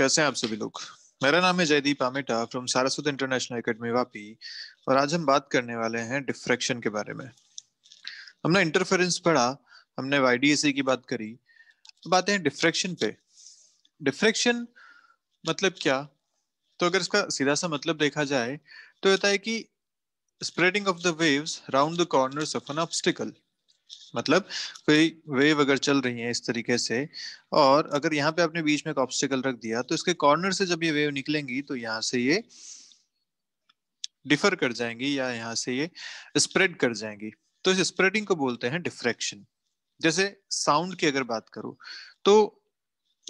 कैसे हैं आप सभी लोग मेरा नाम है Jaydeep Ameta from Saraswat international academy Vapi और आज हम बात करने वाले हैं डिफ्रेक्शन के बारे में हमने इंटरफेरेंस पढ़ा हमने वाई की बात करी अब आते हैं डिफ्रेक्शन पे डिफ्रेक्शन मतलब क्या तो अगर इसका सीधा सा मतलब देखा जाए तो होता है कि spreading of the waves round the corners of an obstacle मतलब कोई वेव अगर चल रही है इस तरीके से और अगर यहाँ पे आपने बीच में एक ऑब्स्टिकल रख दिया तो इसके कॉर्नर से जब ये वेव निकलेंगी तो यहाँ से ये डिफर कर जाएंगी या यहाँ से ये स्प्रेड कर जाएंगी तो इस स्प्रेडिंग को बोलते हैं डिफ्रेक्शन जैसे साउंड की अगर बात करो तो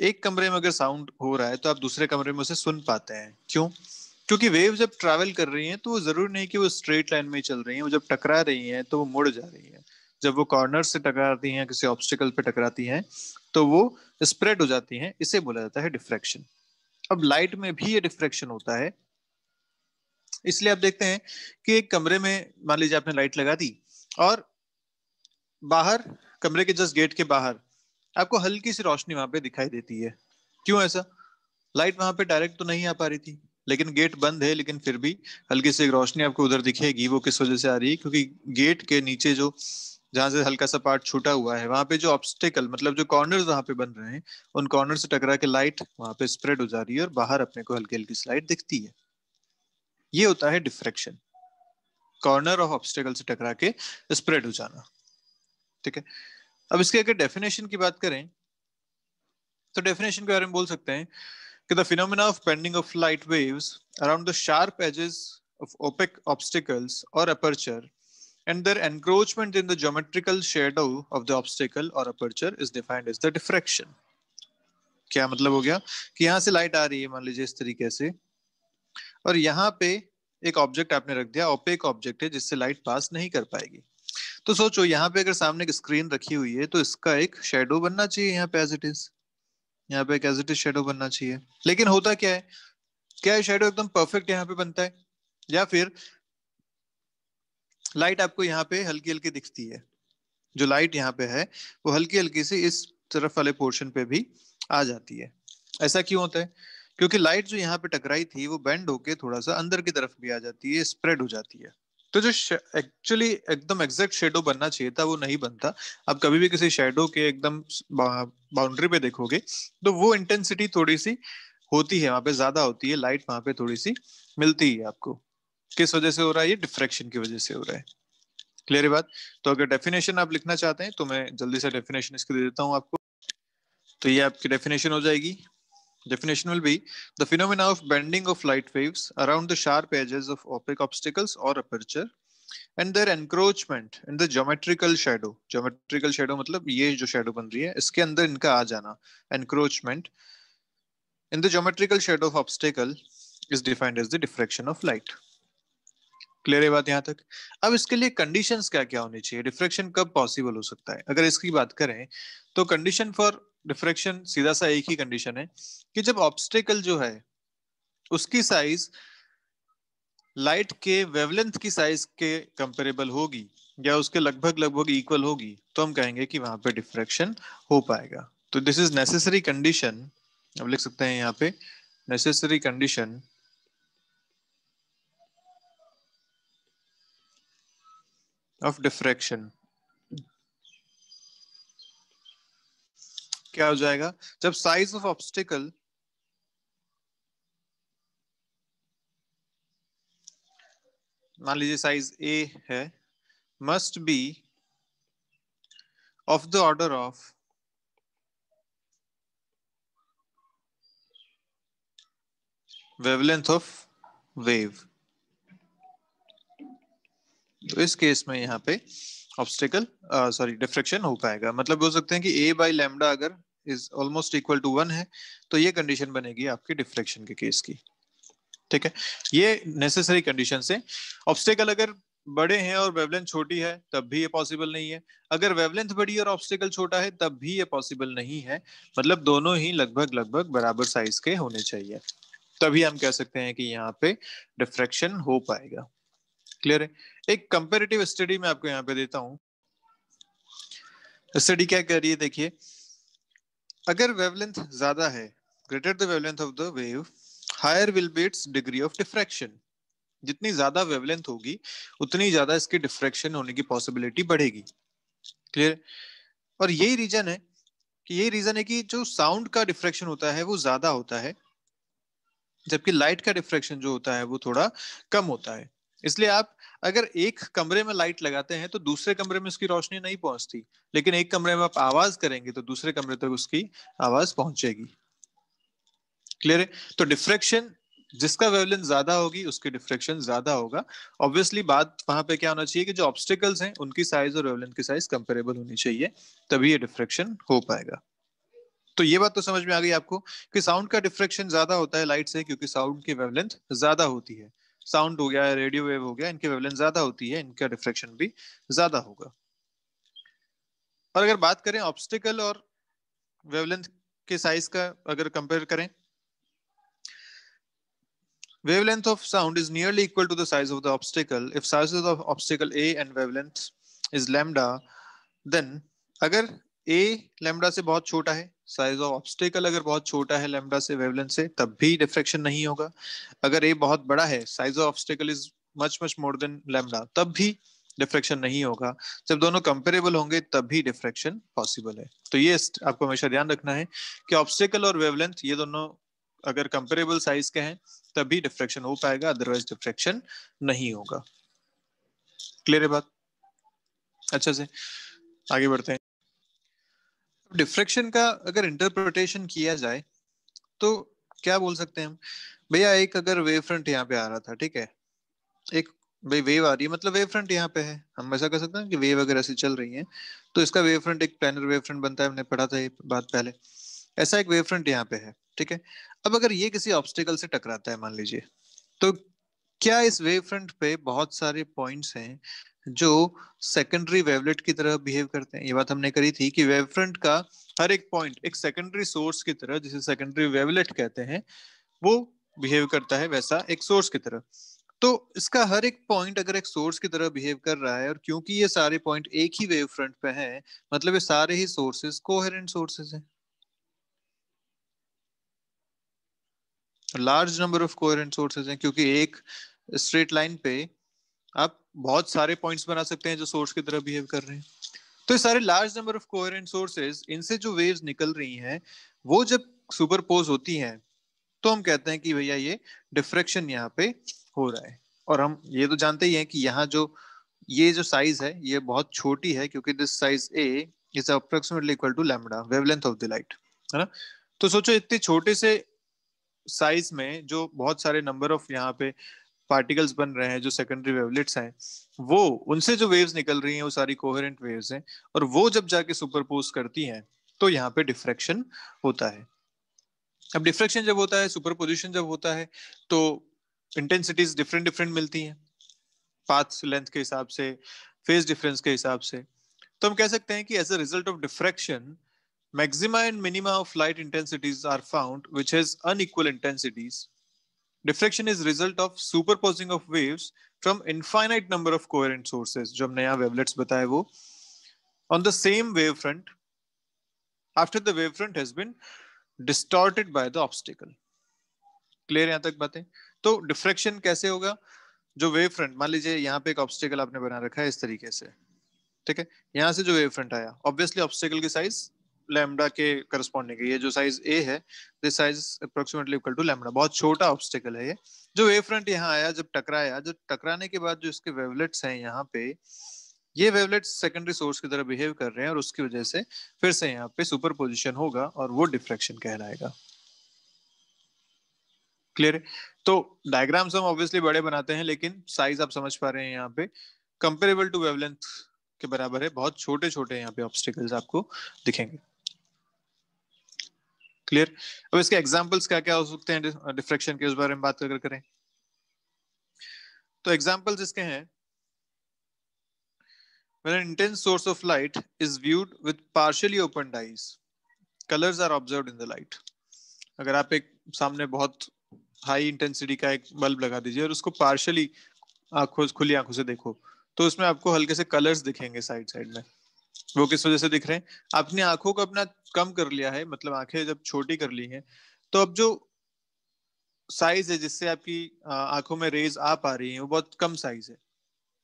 एक कमरे में अगर साउंड हो रहा है तो आप दूसरे कमरे में उसे सुन पाते हैं क्यों क्योंकि वेव जब ट्रैवल कर रही हैं तो वो जरूर नहीं कि वो स्ट्रेट लाइन में चल रही हैं वो जब टकरा रही हैं तो वो मुड़ जा रही हैं जब वो कॉर्नर से टकराती हैं किसी ऑब्स्टिकल पे टकराती हैं तो वो स्प्रेड हो जाती हैं इसे बोला जाता है डिफ्रैक्शन अब लाइट में भी ये डिफ्रैक्शन होता है इसलिए आप देखते हैं कि एक कमरे में मान लीजिए आपने लाइट लगा दी और बाहर कमरे के जस्ट गेट के बाहर आपको हल्की सी रोशनी वहां पे दिखाई देती है क्यों ऐसा लाइट वहां पे डायरेक्ट तो नहीं आ पा रही थी लेकिन गेट बंद है लेकिन फिर भी हल्की सी रोशनी आपको उधर दिखेगी वो किस वजह से आ रही है क्योंकि गेट के नीचे जो जहां से हल्का सा पार्ट छूटा हुआ है वहां पे जो ऑब्स्टिकल मतलब जो कॉर्नर वहां पे बन रहे हैं उन कॉर्नर से टकरा के लाइट वहां पे स्प्रेड हो जा रही है और बाहर अपने को हल्की हल्की स्लाइट दिखती है ये होता है डिफ्रेक्शन कॉर्नर ऑफ ऑब्स्टिकल से टकरा के स्प्रेड हो जाना ठीक है अब इसके अगर डेफिनेशन की बात करें तो डेफिनेशन के बारे में बोल सकते हैं कि the phenomena of bending of light waves around the sharp edges of opaque obstacles और aperture and their encroachment in the geometrical shadow of the obstacle or aperture is defined as the diffraction. क्या मतलब हो गया कि यहाँ से light आ रही है मान लीजिए इस तरीके से और यहाँ पे एक ऑब्जेक्ट आपने रख दिया ओपेक ऑब्जेक्ट है जिससे लाइट पास नहीं कर पाएगी तो सोचो यहाँ पे अगर सामने एक स्क्रीन रखी हुई है तो इसका एक शेडो बनना चाहिए यहाँ पे एज इट इज यहाँ पे एक एज इट इज शेडो बनना चाहिए लेकिन होता क्या है क्या शेडो एकदम परफेक्ट यहाँ पे बनता है या फिर लाइट आपको यहाँ पे हल्की हल्की दिखती है जो लाइट यहाँ पे है वो हल्की हल्की से इस तरफ वाले पोर्शन पे भी आ जाती है ऐसा क्यों होता है क्योंकि लाइट जो यहाँ पे टकराई थी वो बेंड होके थोड़ा सा अंदर की तरफ भी आ जाती है स्प्रेड हो जाती है तो जो एक्चुअली एकदम एग्जैक्ट शेडो बनना चाहिए था वो नहीं बनता आप कभी भी किसी शेडो के एकदम बाउंड्री पे देखोगे तो वो इंटेंसिटी थोड़ी सी होती है वहां पे ज्यादा होती है लाइट वहां पे थोड़ी सी मिलती है आपको किस वजह से हो रहा है ये डिफ्रेक्शन की वजह से हो रहा है क्लियर है बात तो अगर डेफिनेशन आप लिखना चाहते हैं तो मैं जल्दी से डेफिनेशन इसके दे देता हूँ आपको तो ये आपकी डेफिनेशन हो जाएगी Definition will be the phenomena of bending of light waves around the sharp edges of opaque obstacles or aperture and their encroachment in the geometrical shadow. Geometrical shadow मतलब ये जो shadow बन रही है इसके अंदर इनका आ जाना encroachment in the geometrical shadow of obstacle is defined as the diffraction of light. Clear है बात यहाँ तक अब इसके लिए कंडीशंस क्या क्या होनी चाहिए रिफ्रैक्शन कब पॉसिबल हो सकता है अगर इसकी बात करें तो कंडीशन फॉर रिफ्रैक्शन सीधा सा एक ही कंडीशन है कि जब ऑब्स्टेकल जो है उसकी साइज लाइट के वेवलेंथ की साइज के कंपेरेबल होगी या उसके लगभग लगभग इक्वल होगी तो हम कहेंगे कि वहां पे डिफ्रेक्शन हो पाएगा तो दिस इज नेसेसरी कंडीशन अब लिख सकते हैं यहाँ पे नेसेसरी कंडीशन of diffraction क्या हो जाएगा जब साइज ऑफ ऑब्स्टिकल मान लीजिए साइज ए है must be of the order of wavelength of wave तो इस केस में यहाँ पे ऑब्स्टिकल सॉरी डिफ्रेक्शन हो पाएगा मतलब हो सकते हैं कि ए बाई लेमडा अगर is almost equal to one है तो ये कंडीशन बनेगी आपके डिफ्रेक्शन के केस की ठीक है ये नेसेसरी कंडीशन से ऑब्स्टिकल अगर बड़े हैं और वेवलेंथ छोटी है तब भी ये पॉसिबल नहीं है अगर वेवलेंथ बड़ी और ऑब्स्टिकल छोटा है तब भी ये पॉसिबल नहीं है मतलब दोनों ही लगभग लगभग बराबर साइज के होने चाहिए तभी हम कह सकते हैं कि यहाँ पे डिफ्रेक्शन हो पाएगा क्लियर है एक कंपेरेटिव स्टडी मैं आपको यहाँ पे देता हूं स्टडी क्या कह रही है देखिए अगर वेवलेंथ ज्यादा है greater the wavelength of the wave higher will be its degree of diffraction जितनी ज्यादा वेवलेंथ होगी उतनी ज्यादा इसकी डिफ्रैक्शन होने की पॉसिबिलिटी बढ़ेगी क्लियर और यही रीजन है कि यही रीजन है कि जो साउंड का डिफ्रैक्शन होता है वो ज्यादा होता है जबकि लाइट का डिफ्रैक्शन जो होता है वो थोड़ा कम होता है इसलिए आप अगर एक कमरे में लाइट लगाते हैं तो दूसरे कमरे में उसकी रोशनी नहीं पहुंचती लेकिन एक कमरे में आप आवाज करेंगे तो दूसरे कमरे तक तो उसकी आवाज पहुंचेगी क्लियर है तो डिफ्रेक्शन जिसका वेवलेंथ ज्यादा होगी उसकी डिफ्रेक्शन ज्यादा होगा ऑब्वियसली बात वहां पे क्या होना चाहिए कि जो ऑब्स्टिकल्स हैं उनकी साइज और वेवलेंथ की साइज कंपेरेबल होनी चाहिए तभी ये डिफ्रेक्शन हो पाएगा तो ये बात तो समझ में आ गई आपको कि साउंड का डिफ्रेक्शन ज्यादा होता है लाइट से क्योंकि साउंड की वेवलेंथ ज्यादा होती है साउंड हो गया रेडियो वेव हो गया इनकी वेवलेंथ ज्यादा होती है इनका डिफ्रेक्शन भी ज्यादा होगा और अगर बात करें ऑब्स्टिकल और वेवलेंथ के साइज का अगर कंपेयर करें wavelength of sound is nearly equal to the size of the obstacle if size of obstacle a and wavelength is lambda then agar A lambda से बहुत छोटा है साइज ऑफ ऑब्स्टेकल अगर बहुत छोटा है लेमडा से वेवलेंथ से तब भी डिफ्रेक्शन नहीं होगा अगर ए बहुत बड़ा है size of obstacle is much much more than lambda तब भी डिफ्रेक्शन नहीं होगा जब दोनों कंपेरेबल होंगे तब भी डिफ्रेक्शन पॉसिबल है तो ये आपको हमेशा ध्यान रखना है कि ऑब्स्टेकल और वेवलेंथ ये दोनों अगर कंपेरेबल साइज के हैं तभी डिफ्रेक्शन हो पाएगा अदरवाइज डिफ्रेक्शन नहीं होगा क्लियर है बात अच्छा से आगे बढ़ते हैं डिफ्रेक्शन तो का अगर इंटरप्रिटेशन किया जाए तो क्या बोल सकते हैं हम भैया एक अगर वेव फ्रंट यहाँ पे आ रहा था ठीक है एक भाई वेव आ रही है मतलब वेव फ्रंट यहाँ पे है हम ऐसा कह सकते हैं कि वेव अगर ऐसे चल रही है तो इसका वेव फ्रंट एक प्लानर वेव फ्रंट बनता है हमने पढ़ा था ये बात पहले ऐसा एक वेव फ्रंट यहाँ पे है ठीक है अब अगर ये किसी ऑब्स्टिकल से टकराता है मान लीजिए तो क्या इस वेव फ्रंट पे बहुत सारे पॉइंट्स हैं जो सेकेंडरी वेवलेट की तरह बिहेव करते हैं ये बात हमने करी थी कि वेव फ्रंट का हर एक पॉइंट एक सेकेंडरी सोर्स की तरह जिसे सेकेंडरी वेवलेट कहते हैं वो बिहेव करता है वैसा एक सोर्स की तरह तो इसका हर एक पॉइंट अगर एक सोर्स की तरह बिहेव कर रहा है और क्योंकि ये सारे पॉइंट एक ही वेव फ्रंट पे हैं मतलब ये सारे ही सोर्सेस कोहेरेंट सोर्सेस हैं large number of coherent sources हैं क्योंकि एक स्ट्रेट लाइन पे आप बहुत सारे पॉइंट्स बना सकते हैं जो सोर्स की तरह बिहेव कर रहे हैं तो ये सारे large number of coherent sources इनसे जो वेव्स निकल रही हैं वो जब सुपरपोज होती हैं तो हम कहते हैं कि भैया ये डिफ्रेक्शन यहाँ पे हो रहा है और हम ये तो जानते ही हैं कि यहाँ जो ये जो साइज है ये बहुत छोटी है क्योंकि this size A is approximately equal to lambda wavelength of the light है ना तो सोचो इतने छोटे से साइज में जो बहुत सारे नंबर ऑफ यहाँ पे पार्टिकल्स बन रहे हैं जो सेकेंडरी वेवलेट्स हैं वो उनसे जो वेव्स निकल रही हैं वो सारी कोहरेंट वेव्स हैं और वो जब जाके सुपरपोज करती हैं तो यहाँ पे डिफ्रेक्शन होता है अब डिफ्रेक्शन जब होता है सुपरपोजिशन जब होता है तो इंटेंसिटीज डिफरेंट डिफरेंट मिलती हैं पाथ लेंथ के हिसाब से फेज डिफरेंस के हिसाब से तो हम कह सकते हैं कि as a result of diffraction maxima and minima of light intensities are found which has unequal intensities diffraction is result of superposing of wave from infinite number of coherent sources जो हमने यहाँ wavelets बताए वो on the same wave front after the wave front has been distorted by the obstacle clear यहां तक बातें तो diffraction कैसे होगा जो वेव फ्रंट मान लीजिए यहाँ पे एक ऑब्स्टिकल आपने बना रखा है इस तरीके से ठीक है यहां से जो वेव फ्रंट आया ऑब्वियसली ऑब्स्टिकल की साइज लैम्डा के करस्पॉन्डिंग ये जो साइज ए है this size approximately equal to lambda बहुत छोटा ऑब्स्टिकल है ये जो वे फ्रंट यहाँ आया जब टकराया जो टकराने के बाद जो इसके वेवलेट्स हैं यहाँ पे ये वेवलेट्स सेकेंडरी सोर्स की तरह बिहेव कर रहे हैं और उसकी वजह से फिर से यहाँ पे सुपर पोजिशन होगा और वो डिफ्रेक्शन कहलाएगा क्लियर तो डायग्राम्स हम ऑब्वियसली बड़े बनाते हैं लेकिन साइज आप समझ पा रहे हैं यहाँ पे कंपेरेबल टू वेवलेंथ के बराबर है बहुत छोटे छोटे यहाँ पे ऑब्स्टिकल्स आपको दिखेंगे क्लियर अब इसके एग्जाम्पल्स क्या क्या हो सकते हैं डिफ्रेक्शन के उस बारे में बात अगर करें तो एग्जाम्पल्स इसके हैं when an intense source of light is viewed with partially opened eyes colors are observed in the light अगर आप एक सामने बहुत हाई इंटेंसिटी का एक बल्ब लगा दीजिए और उसको पार्शली आंखों खुली आंखों से देखो तो उसमें आपको हल्के से कलर्स दिखेंगे साइड साइड में वो किस वजह से दिख रहे हैं अपनी आंखों को अपना कम कर लिया है मतलब आंखें जब छोटी कर ली हैं तो अब जो साइज है जिससे आपकी आंखों में रेज आ पा रही है वो बहुत कम साइज है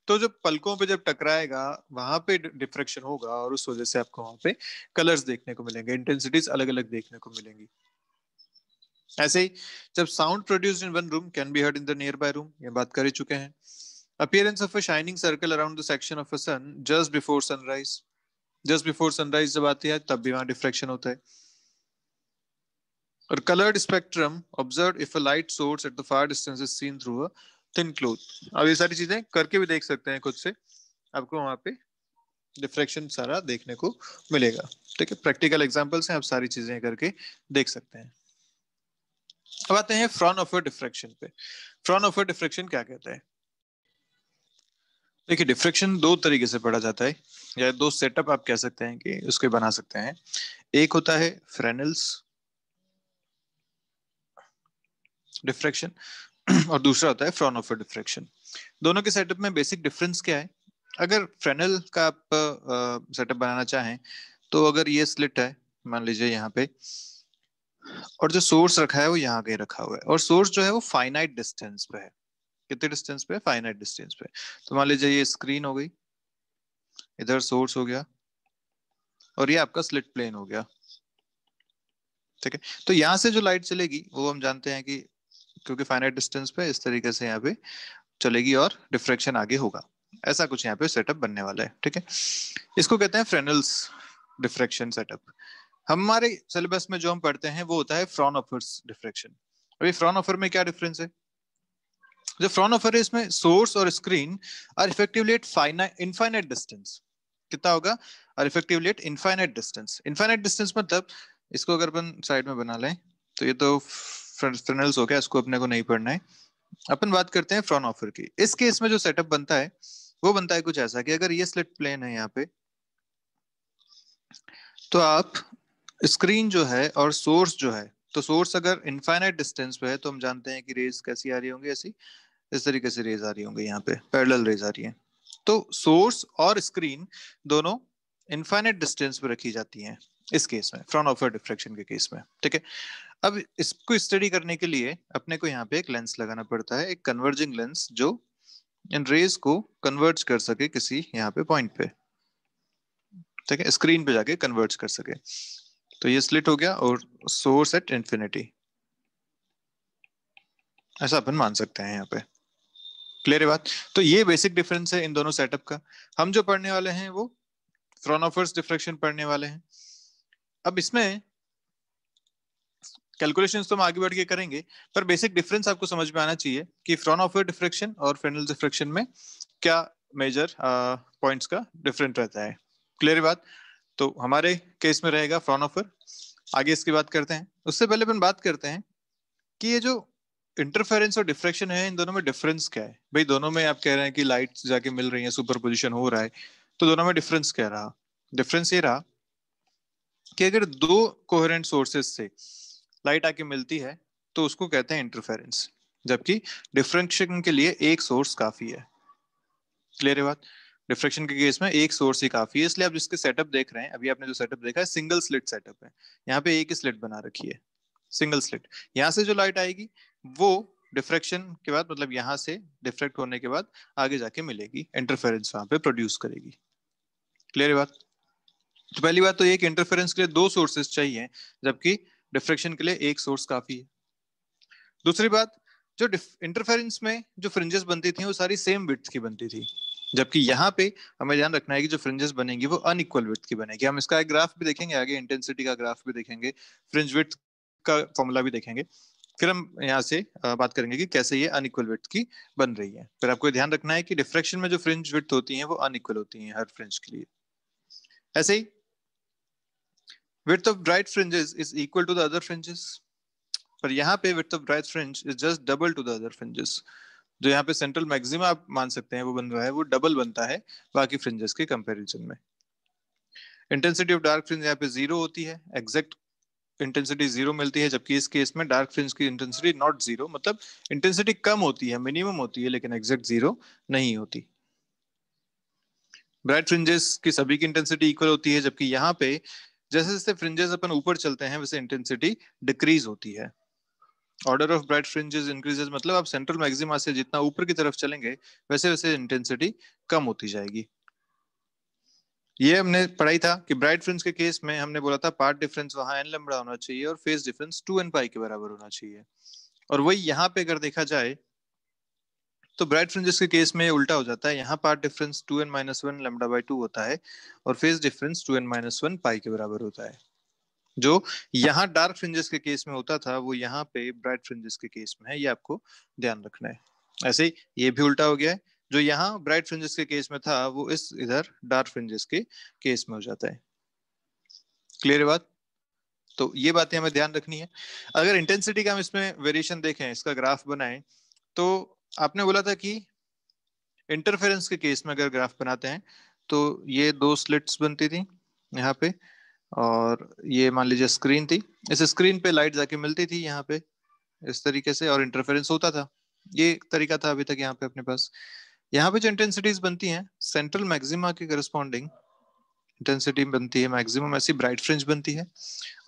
तो जब पलकों पे जब टकराएगा वहां पे डिफ्रेक्शन होगा और उस वजह से आपको वहां पे कलर्स देखने को मिलेंगे इंटेंसिटीज अलग अलग देखने को मिलेंगी ऐसे ही जब sound produce in one room can be heard in the nearby room ये बात कर ही चुके हैं appearance of a shining circle around the section of a sun just before sunrise just before sunrise जब आती है तब भी वहां डिफ्रेक्शन होता है और coloured spectrum observe if a light source at the far distance is seen through a thin cloth अब ये सारी चीजें करके भी देख सकते हैं खुद से आपको वहां पे डिफ्रेक्शन सारा देखने को मिलेगा ठीक है प्रैक्टिकल एग्जाम्पल्स हैं आप सारी चीजें करके देख सकते हैं अब आते हैं फ्रॉन ऑफर डिफ्रेक्शन पे फ्रॉन ऑफर डिफ्रेक्शन क्या कहते हैं देखिए डिफ्रेक्शन दो तरीके से पढ़ा जाता है या दो सेटअप आप कह सकते हैं कि उसके बना सकते हैं एक होता है फ्रेनल्स डिफ्रेक्शन और दूसरा होता है फ्रॉनोफर डिफ्रेक्शन दोनों के सेटअप में बेसिक डिफरेंस क्या है अगर फ्रेनल का आप सेटअप बनाना चाहें तो अगर ये स्लिट है मान लीजिए यहाँ पे और जो सोर्स रखा है वो यहाँ कहीं रखा हुआ है और सोर्स जो है वो फाइनाइट डिस्टेंस पे है कितने डिस्टेंस पे फाइनाइट डिस्टेंस पे तो मान लीजिए ये स्क्रीन हो गई इधर सोर्स हो गया और ये आपका स्लिट प्लेन हो गया ठीक है तो यहाँ से जो लाइट चलेगी वो हम जानते हैं कि क्योंकि फाइनाइट डिस्टेंस पे इस तरीके से यहाँ पे चलेगी और डिफ्रेक्शन आगे होगा ऐसा कुछ यहाँ पे सेटअप बनने वाला है ठीक है इसको कहते हैं फ्रेनल्स डिफ्रेक्शन सेटअप हमारे सिलेबस में जो हम पढ़ते हैं वो होता है फ्रॉन ऑफर्स डिफ्रेक्शन अभी फ्रॉन ऑफर में क्या डिफरेंस है जो फ्रॉन ऑफर है इसमें सोर्स और screen are effectively at infinite distance कितना होगा are effectively at infinite distance infinite distance मतलब इसको अगर अपन साइड में बना लें तो ये तो फ्रेनल्स हो गया इसको अपने को नहीं पढ़ना है अपन बात करते हैं फ्रॉन ऑफर की इस केस में जो सेटअप बनता है वो बनता है कुछ ऐसा कि अगर ये स्लिट प्लेन है यहाँ पे तो आप स्क्रीन जो है और सोर्स जो है तो सोर्स अगर इनफाइनाइट डिस्टेंस पे है तो हम जानते हैं कि रेज कैसी आ रही होंगी ऐसी इस तरीके से रेज आ रही होंगी यहाँ पे पैरेलल रेज आ रही है तो सोर्स और स्क्रीन दोनों इनफाइनाइट डिस्टेंस पे रखी जाती हैं इस केस में ऑफर डिफ्रेक्शन के केस में ठीक है अब इसको स्टडी करने के लिए अपने को यहाँ पे एक लेंस लगाना पड़ता है एक कन्वर्जिंग लेंस जो इन रेज को कन्वर्ज कर सके किसी यहाँ पे पॉइंट पे ठीक है स्क्रीन पे जाके कन्वर्ज कर सके तो ये स्लिट हो गया और सोर्स एट इंफिनिटी ऐसा अपन मान सकते हैं यहाँ पे क्लियर है बात तो ये बेसिक डिफरेंस है इन दोनों सेटअप का हम जो पढ़ने वाले हैं वो फ्रोनोफर्स डिफ्रेक्शन पढ़ने वाले हैं अब इसमें कैलकुलेशन तो हम आगे बढ़ के करेंगे पर बेसिक डिफरेंस आपको समझ में आना चाहिए कि फ्रॉन ऑफर डिफ्रेक्शन और फ्रेनल डिफ्रेक्शन में क्या मेजर पॉइंट्स uh, का डिफरेंट रहता है क्लियर बात तो हमारे केस में रहेगा फ्रॉन ऑफर आगे इसकी बात करते हैं उससे पहले अपन बात करते हैं कि ये जो इंटरफेरेंस और डिफ्रेक्शन है इन दोनों में डिफरेंस क्या है भाई दोनों में आप कह रहे हैं कि लाइट जाके मिल रही है सुपर पोजिशन हो रहा है तो दोनों में डिफरेंस क्या रहा डिफरेंस ये रहा कि अगर दो कोहरेंट सोर्सेस से लाइट आके मिलती है तो उसको कहते हैं इंटरफेरेंस जबकि डिफ्रेंशिएशन के लिए एक सोर्स काफी है क्लियर है बात डिफ्रेक्शन के केस में एक सोर्स ही काफी है इसलिए आप जिसके सेटअप देख रहे हैं अभी आपने जो सेटअप देखा है सिंगल स्लिट सेटअप है यहाँ पे एक ही स्लिट बना रखी है सिंगल स्लिट यहाँ से जो लाइट आएगी वो डिफ्रेक्शन के बाद मतलब यहाँ से डिफ्रेक्ट होने के बाद आगे जाके मिलेगी इंटरफेरेंस वहां पे प्रोड्यूस करेगी क्लियर है बात तो पहली बात तो ये इंटरफेरेंस के लिए दो सोर्सेस चाहिए जबकि डिफ्रेक्शन के लिए एक सोर्स काफी है दूसरी बात जो इंटरफेरेंस में जो फ्रिंजेस बनती थी वो सारी सेम विथ की बनती थी जबकि यहाँ पे हमें ध्यान रखना है कि जो फ्रिंजेस बनेंगी वो अनइक्वल विथ की बनेगी हम इसका एक ग्राफ भी देखेंगे आगे इंटेंसिटी का ग्राफ भी देखेंगे फ्रिंज विथ का फॉर्मूला भी देखेंगे फिर हम यहाँ से बात करेंगे कि कैसे ये अनइक्वल विथ की बन रही है फिर आपको ध्यान रखना है कि डिफ्रेक्शन में जो फ्रिंज विथ होती है वो अनइक्वल होती है हर फ्रिंज के लिए ऐसे ही width of dried fringes is equal to the other fringes पर यहाँ पे width of dried fringe is just double to the other fringes जो यहाँ पे सेंट्रल मैक्सिमा आप मान सकते हैं वो बन रहा है वो डबल बनता है बाकी फ्रिंजेस के कंपेरिजन में इंटेंसिटी ऑफ डार्क फ्रिंज यहाँ पे जीरो होती है एग्जैक्ट इंटेंसिटी जीरो मिलती है जबकि इस केस में डार्क फ्रिंज की इंटेंसिटी नॉट जीरो मतलब इंटेंसिटी कम होती है मिनिमम होती है लेकिन एग्जैक्ट जीरो नहीं होती ब्राइट फ्रिंजेस की सभी की इंटेंसिटी इक्वल होती है जबकि यहाँ पे जैसे जैसे फ्रिंजेस अपन ऊपर चलते हैं वैसे इंटेंसिटी डिक्रीज होती है order of bright fringes increases मतलब आप सेंट्रल मैक्सिमा से जितना ऊपर की तरफ चलेंगे वैसे वैसे इंटेंसिटी कम होती जाएगी ये हमने पढ़ाई था कि ब्राइट फ्रिंज के केस में हमने बोला था पार्ट डिफरेंस वहां एन लंबड़ा होना चाहिए और phase difference two n pi के बराबर होना चाहिए और वही यहाँ पे अगर देखा जाए तो ब्राइट फ्रिंजेस के केस में उल्टा हो जाता है यहाँ path difference two n minus one lambda by two होता है और phase difference two n minus one pi के बराबर होता है जो यहाँ डार्क फ्रिंजेस के केस में होता था वो यहाँ पे ब्राइट फ्रिंजेस के केस में है ये आपको ध्यान रखना है ऐसे ही ये भी उल्टा हो गया है जो यहाँ ब्राइट फ्रिंजेस के केस में था वो इस इधर डार्क फ्रिंजेस के केस में हो जाता है क्लियर है बात तो ये बातें हमें ध्यान रखनी है अगर इंटेंसिटी का हम इसमें वेरिएशन देखें इसका ग्राफ बनाएं तो आपने बोला था कि इंटरफेरेंस के केस में अगर ग्राफ बनाते हैं तो ये दो स्लिट्स बनती थी यहाँ पे और ये मान लीजिए स्क्रीन थी इस स्क्रीन पे लाइट जाके मिलती थी यहाँ पे इस तरीके से और इंटरफेरेंस होता था ये तरीका था अभी तक यहाँ पे अपने पास यहाँ पे जो इंटेंसिटीज बनती हैं सेंट्रल मैक्सिमा के करस्पॉन्डिंग इंटेंसिटी बनती है मैक्सिमम ऐसी ब्राइट फ्रिंज बनती है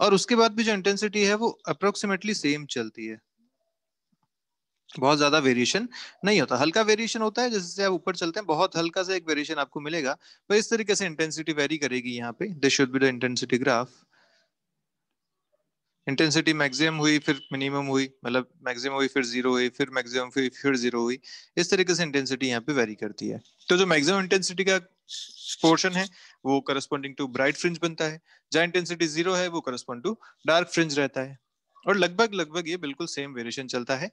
और उसके बाद भी जो इंटेंसिटी है वो अप्रोक्सीमेटली सेम चलती है बहुत ज्यादा वेरिएशन नहीं होता हल्का वेरिएशन होता है जैसे आप ऊपर चलते हैं बहुत हल्का सा एक वेरिएशन आपको मिलेगा पर तो इस तरीके से इंटेंसिटी वेरी करेगी यहाँ पे this should be the intensity graph intensity maximum हुई फिर मिनिमम हुई मतलब मैक्सिमम हुई फिर जीरो हुई फिर मैक्सिमम हुई फिर जीरो हुई इस तरीके से इंटेंसिटी यहाँ पे वेरी करती है तो जो मैक्सिमम इंटेंसिटी का पोर्शन है वो करस्पॉन्डिंग टू ब्राइट फ्रिंज बनता है जहाँ इंटेंसिटी जीरो है वो करस्पॉन्ड टू डार्क फ्रिंज रहता है और लगभग लगभग ये बिल्कुल सेम वेरिएशन चलता है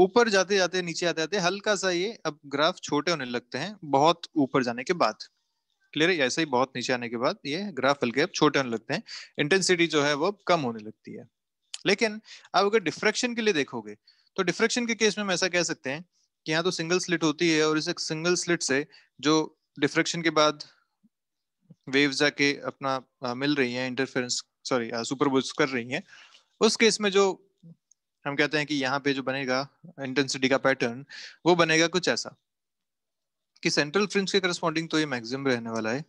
ऊपर जाते जाते नीचे आते आते हल्का सा ये अब ग्राफ छोटे होने लगते हैं बहुत ऊपर जाने के बाद क्लियर है ऐसे ही बहुत नीचे आने के बाद ये ग्राफ हल्के अब छोटे होने लगते हैं इंटेंसिटी जो है वो कम होने लगती है लेकिन आप अगर डिफ्रेक्शन के लिए देखोगे तो डिफ्रेक्शन के केस में हम ऐसा कह सकते हैं कि यहाँ तो सिंगल स्लिट होती है और इस एक सिंगल स्लिट से जो डिफ्रेक्शन के बाद वेव जाके अपना आ, मिल रही है इंटरफेरेंस सॉरी सुपरपोज कर रही हैं उस केस में जो हम कहते हैं कि यहाँ पे जो बनेगा इंटेंसिटी का पैटर्न वो बनेगा कुछ ऐसा कि सेंट्रल फ्रिंज के करस्पॉन्डिंग तो ये मैक्सिमम रहने वाला है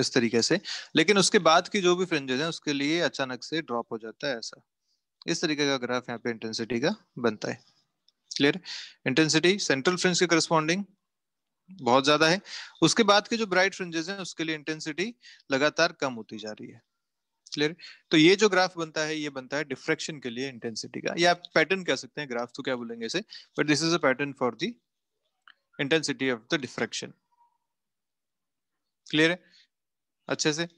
इस तरीके से लेकिन उसके बाद की जो भी फ्रिंजेज हैं उसके लिए अचानक से ड्रॉप हो जाता है ऐसा इस तरीके का ग्राफ यहाँ पे इंटेंसिटी का बनता है क्लियर इंटेंसिटी सेंट्रल फ्रिंज के करस्पॉन्डिंग बहुत ज्यादा है उसके बाद के जो ब्राइट फ्रिंजेस हैं उसके लिए इंटेंसिटी लगातार कम होती जा रही है क्लियर तो ये जो ग्राफ बनता है ये बनता है डिफ्रेक्शन के लिए इंटेंसिटी का या पैटर्न कह सकते हैं ग्राफ तो क्या बोलेंगे इसे but this is a pattern for the intensity of the diffraction clear है अच्छे से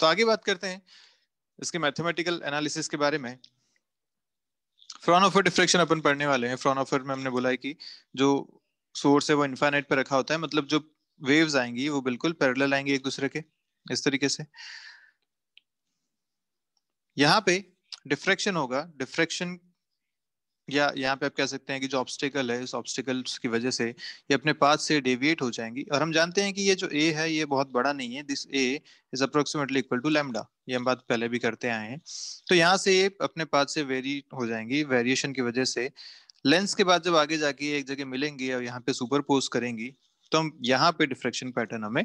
तो आगे बात करते हैं इसके मैथमेटिकल एनालिसिस के बारे में फ्रॉनऑफर डिफ्रेक्शन अपन पढ़ने वाले हैं फ्रॉनऑफर में हमने बोला है कि जो सोर्स है वो इन्फाइनाइट पर रखा होता है मतलब जो वेव्स आएंगी वो बिल्कुल पैरेलल आएंगी एक दूसरे के इस तरीके से यहाँ पे डिफ्रेक्शन होगा डिफ्रेक्शन या यहाँ पे आप कह सकते हैं कि जो ऑब्स्टिकल है इस ऑब्स्टिकल की वजह से ये अपने पाथ से डेविएट हो जाएंगी और हम जानते हैं कि ये जो ए है ये बहुत बड़ा नहीं है this a is approximately equal to lambda ये हम बात पहले भी करते आए हैं तो यहाँ से ये अपने पाथ से वेरी हो जाएंगी वेरिएशन की वजह से लेंस के बाद जब आगे जाके एक जगह मिलेंगी और यहाँ पे सुपर पोज करेंगी तो हम यहाँ पे डिफ्रेक्शन पैटर्न हमें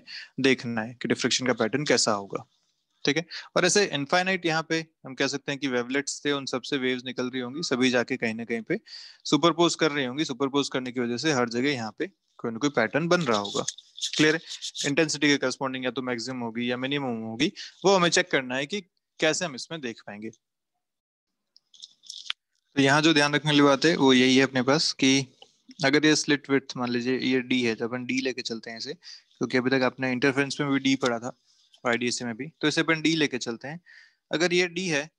देखना है कि डिफ्रेक्शन का पैटर्न कैसा होगा ठीक है और ऐसे इनफाइनाइट यहाँ पे हम कह सकते हैं कि वेवलेट्स थे उन सबसे वेव्स निकल रही होंगी सभी जाके कहीं ना कहीं पे सुपरपोज कर रही होंगी सुपरपोज करने की वजह से हर जगह यहाँ पे कोई ना कोई पैटर्न बन रहा होगा क्लियर है इंटेंसिटी के करस्पॉन्डिंग या तो मैक्सिमम होगी या मिनिमम होगी वो हमें चेक करना है कि कैसे हम इसमें देख पाएंगे तो यहाँ जो ध्यान रखने वाली बात है वो यही है अपने पास कि अगर ये स्लिट विथ मान लीजिए ये डी है तो अपन डी लेके चलते हैं इसे क्योंकि अभी तक आपने इंटरफेरेंस में भी डी पढ़ा था वाई में भी तो इसे अपन डी लेके चलते हैं अगर ये डी है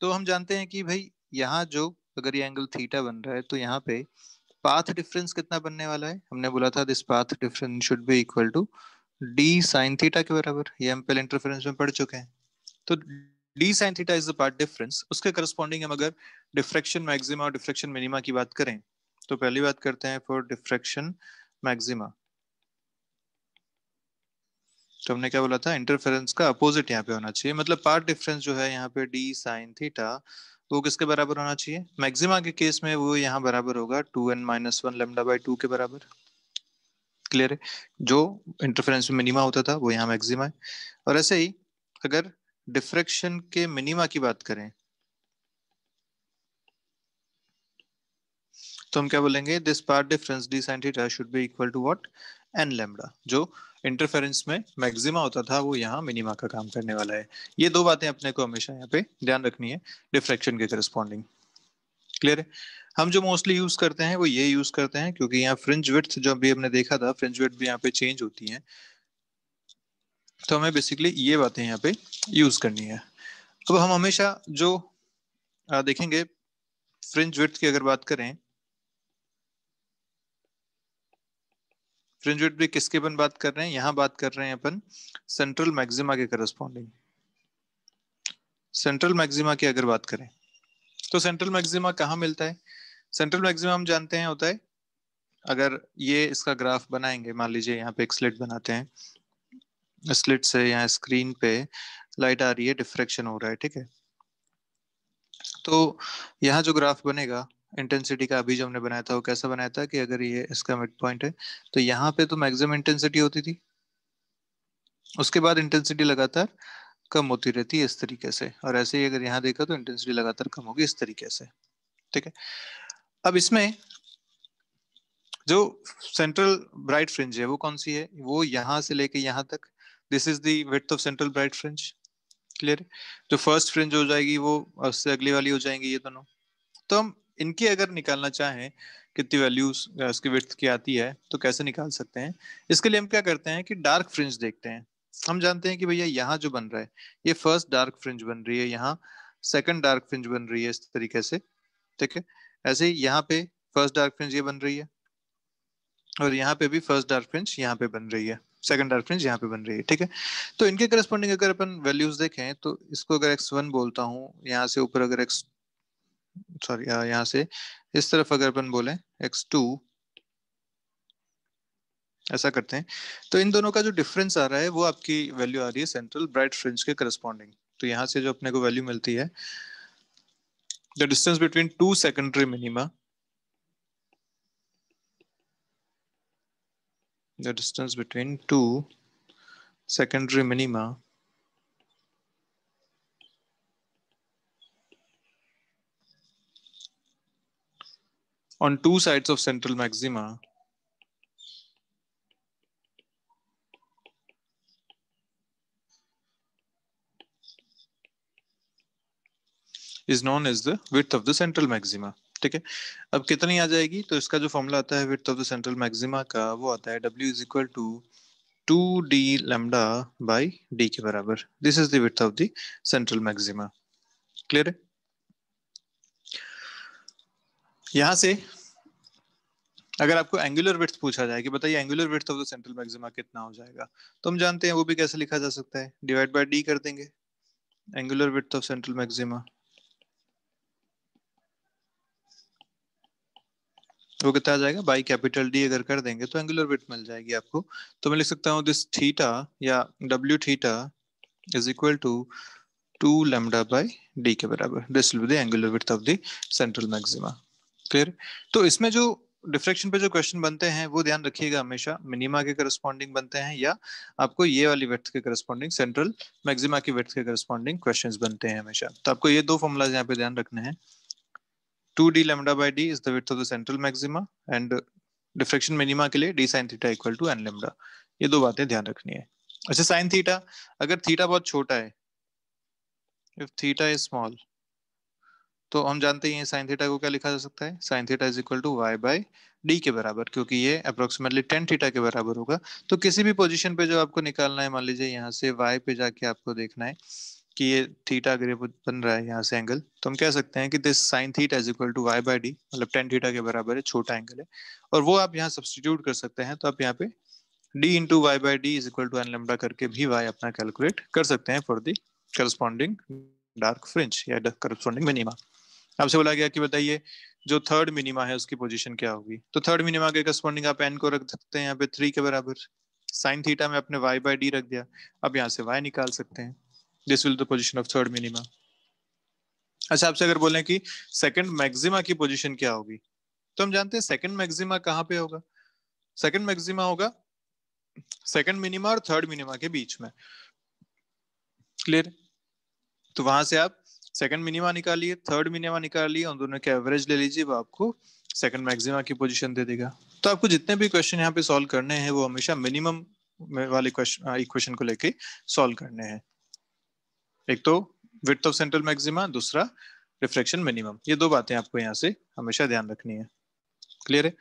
तो हम जानते हैं कि भाई यहाँ जो अगर ये एंगल थीटा बन रहा है तो यहाँ पे पाथ डिफरेंस कितना बनने वाला है हमने बोला था this path difference should be equal to d sine theta के बराबर ये हम पहले इंटरफेरेंस में पढ़ चुके हैं तो d sine theta is the path difference उसके करस्पॉन्डिंग हम अगर डिफ्रेक्शन मैक्सिमा और डिफ्रेक्शन मिनिमा की बात करें तो पहली बात करते हैं फॉर डिफ्रेक्शन मैक्सिमा तो हमने क्या बोला था इंटरफेरेंस का अपोजिट यहाँ पे होना चाहिए मतलब पार्ट डिफरेंस जो है यहाँ पे डी साइन थीटा वो किसके बराबर होना चाहिए मैक्सिमा के केस में वो यहाँ बराबर होगा two n minus one lambda by two के बराबर क्लियर है जो इंटरफेरेंस में मिनिमा होता था वो यहाँ मैक्सिमा है और ऐसे ही अगर डिफ्रेक्शन के मिनिमा की बात करें तो हम क्या बोलेंगे this part difference d sine theta should be equal to what n lambda जो इंटरफेरेंस में मैक्सिमा होता था वो यहाँ मिनिमा का काम करने वाला है ये दो बातें अपने को हमेशा यहाँ पे ध्यान रखनी है डिफ्रेक्शन के करस्पॉन्डिंग क्लियर है हम जो मोस्टली यूज करते हैं वो ये यूज करते हैं क्योंकि यहाँ फ्रिंज विथ जो अभी हमने देखा था फ्रिंज विथ भी यहाँ पे चेंज होती है तो हमें बेसिकली ये बातें यहाँ पे यूज करनी है अब हम हमेशा जो आ, देखेंगे फ्रिंज विथ की अगर बात करें फ्रिंज भी किसके अपन बात कर रहे हैं यहां बात कर रहे हैं अपन सेंट्रल मैक्सिमा के करस्पॉन्डिंग सेंट्रल मैक्सिमा की अगर बात करें तो सेंट्रल मैक्सिमा कहाँ मिलता है सेंट्रल मैक्सिमा हम जानते हैं होता है अगर ये इसका ग्राफ बनाएंगे मान लीजिए यहाँ पे एक स्लिट बनाते हैं स्लिट से यहाँ स्क्रीन पे लाइट आ रही है डिफ्रेक्शन हो रहा है ठीक है तो यहाँ जो ग्राफ बनेगा इंटेंसिटी का अभी जो हमने बनाया था वो कैसा बनाया था कि अगर ये इसका मिड पॉइंट है तो यहाँ पे तो मैक्सिमम इंटेंसिटी होती थी उसके बाद इंटेंसिटी लगातार कम होती रहती है इस तरीके से और ऐसे ही अगर यहाँ देखा तो इंटेंसिटी लगातार कम होगी इस तरीके से ठीक है अब इसमें जो सेंट्रल ब्राइट फ्रिंज है वो कौन सी है वो यहां से लेके यहाँ तक this is the of central bright fringe clear जो फर्स्ट फ्रिंज हो जाएगी वो उससे अगली वाली हो जाएंगी ये दोनों तो हम इनकी अगर निकालना चाहें कितनी वैल्यूज इसकी विथ की आती है तो कैसे निकाल सकते हैं इसके लिए हम क्या करते हैं कि डार्क फ्रिंज देखते हैं हम जानते हैं कि भैया यहाँ जो बन रहा है ये फर्स्ट डार्क फ्रिंज बन रही है यहाँ सेकंड डार्क फ्रिंज बन रही है इस तरीके से ठीक है ऐसे ही यहाँ पे फर्स्ट डार्क फ्रिंज ये बन रही है और यहाँ पे भी फर्स्ट डार्क फ्रिंज यहाँ पे बन रही है सेकंड डार्क फ्रिंज यहाँ पे बन रही है ठीक है तो इनके करस्पॉन्डिंग अगर अपन वैल्यूज देखें तो इसको अगर एक्स वन बोलता हूँ यहाँ से ऊपर अगर एक्स सॉरी uh, यहां से इस तरफ अगर अपन बोले एक्स टू ऐसा करते हैं तो इन दोनों का जो डिफरेंस आ रहा है वो आपकी वैल्यू आ रही है सेंट्रल ब्राइट फ्रिंज के करस्पॉन्डिंग तो यहां से जो अपने को वैल्यू मिलती है the distance between two secondary minima the distance between two secondary minima on two sides of central maxima is known as the width of the central maxima ठीक है अब कितनी आ जाएगी तो इसका जो फॉर्मूला आता है width of the central maxima का वो आता है डब्ल्यू is equal to two d by by d के बराबर this is the width of the central maxima clear है यहां से अगर आपको एंगुलर विथ पूछा जाए कि बताइए angular width of the central maxima कितना हो जाएगा तो हम जानते हैं वो भी कैसे लिखा जा सकता है डिवाइड बाय डी कर देंगे angular width of central maxima वो कितना आ जाएगा बाई कैपिटल डी अगर कर देंगे तो एंगुलर विथ मिल जाएगी आपको तो मैं लिख सकता हूँ दिस थीटा या डब्ल्यू theta is equal to two lambda by d के बराबर this will be the angular width of the central maxima clear तो इसमें जो डिफ्रेक्शन पे जो क्वेश्चन बनते हैं वो ध्यान रखिएगा हमेशा मिनिमा के करस्पॉन्डिंग बनते हैं या आपको ये वाली वेथ के करस्पॉन्डिंग सेंट्रल मैक्सिमा की वेथ के करस्पॉन्डिंग क्वेश्चंस बनते हैं हमेशा तो आपको ये दो फॉर्मूलाज यहाँ पे ध्यान रखने हैं two d lambda by d is the width of the central maxima and diffraction minima के लिए d sine theta equal to n lambda ये दो बातें ध्यान रखनी है अच्छा साइन थीटा अगर थीटा बहुत छोटा है इफ थीटा इज स्मॉल तो हम जानते हैं साइन थीटा को क्या लिखा जा सकता है sine theta is equal to y by d के बराबर क्योंकि ये अप्रोक्सीमेटली टेन थीटा के बराबर होगा तो किसी भी पोजीशन पे जो आपको निकालना है मान लीजिए यहाँ से वाई पे जाके आपको देखना है कि ये थीटा अगर बन रहा है यहाँ से एंगल तो हम कह सकते हैं कि this sine theta is equal to y by d मतलब टेन थीटा के बराबर है छोटा एंगल है और वो आप यहाँ सब्सटीट्यूट कर सकते हैं तो आप यहाँ पे d into y by d is equal to n lambda करके भी वाई अपना कैलकुलेट कर सकते हैं for the corresponding dark fringe या करस्पॉन्डिंग मिनिमा आपसे बोला गया कि बताइए जो थर्ड मिनिमा है उसकी पोजीशन क्या होगी तो थर्ड मिनिमा के करस्पॉन्डिंग आप एन को रख सकते हैं यहाँ पे थ्री के बराबर साइन थीटा में अपने वाई बाई डी रख दिया अब यहाँ से वाई निकाल सकते हैं this will the position of third minima अच्छा आपसे अगर बोले कि सेकंड मैक्सिमा की पोजीशन क्या होगी तो हम जानते हैं सेकंड मैक्सिमा कहाँ पे होगा सेकंड मैक्सिमा होगा सेकंड मिनिमा और थर्ड मिनिमा के बीच में क्लियर तो वहां से आप सेकंड मिनिमा निकालिए थर्ड मिनिमा निकालिए और दोनों के एवरेज ले लीजिए वो आपको सेकंड मैक्सिमा की पोजीशन दे देगा तो आपको जितने भी क्वेश्चन यहाँ पे सॉल्व करने हैं वो हमेशा मिनिमम वाले इक्वेशन को लेके सॉल्व करने हैं एक तो विथ ऑफ सेंट्रल मैक्सिमा दूसरा रिफ्रेक्शन मिनिमम ये दो बातें आपको यहाँ से हमेशा ध्यान रखनी है क्लियर है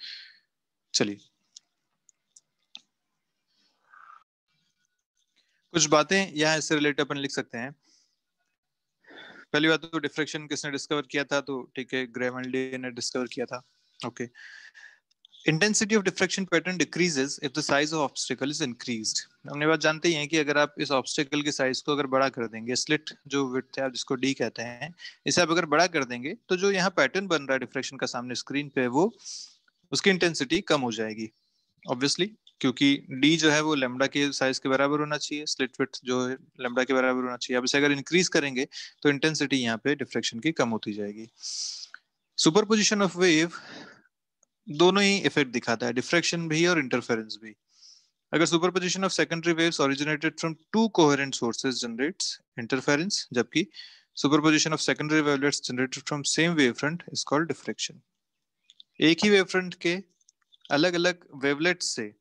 चलिए कुछ बातें यहाँ इससे रिलेटेड अपन लिख सकते हैं पहली बात तो डिफ्रेक्शन किसने डिस्कवर किया था तो ठीक है ग्रेमल्डे ने डिस्कवर किया था okay intensity of diffraction pattern decreases if the size of obstacle is increased ये बात जानते ही हैं कि अगर आप इस ऑब्स्टिकल के साइज को अगर बड़ा कर देंगे स्लिट जो विथ है आप जिसको डी कहते हैं इसे आप अगर बड़ा कर देंगे तो जो यहाँ पैटर्न बन रहा है डिफ्रेक्शन का सामने स्क्रीन पे वो उसकी इंटेंसिटी कम हो जाएगी ऑब्वियसली क्योंकि डी जो है वो लेमडा के साइज के बराबर होना चाहिए स्लिट फिट जो है लेमडा के बराबर होना चाहिए अब इसे अगर इंक्रीज करेंगे तो इंटेंसिटी यहाँ पे डिफ्रेक्शन की कम होती जाएगी सुपरपोजिशन ऑफ वेव दोनों ही इफेक्ट दिखाता है डिफ्रेक्शन भी और इंटरफेरेंस भी अगर superposition of secondary wave originated from two coherent sources generates interference जबकि superposition of secondary wavelets generated from same wave front is called diffraction एक ही वेव फ्रंट के अलग अलग वेवलेट्स से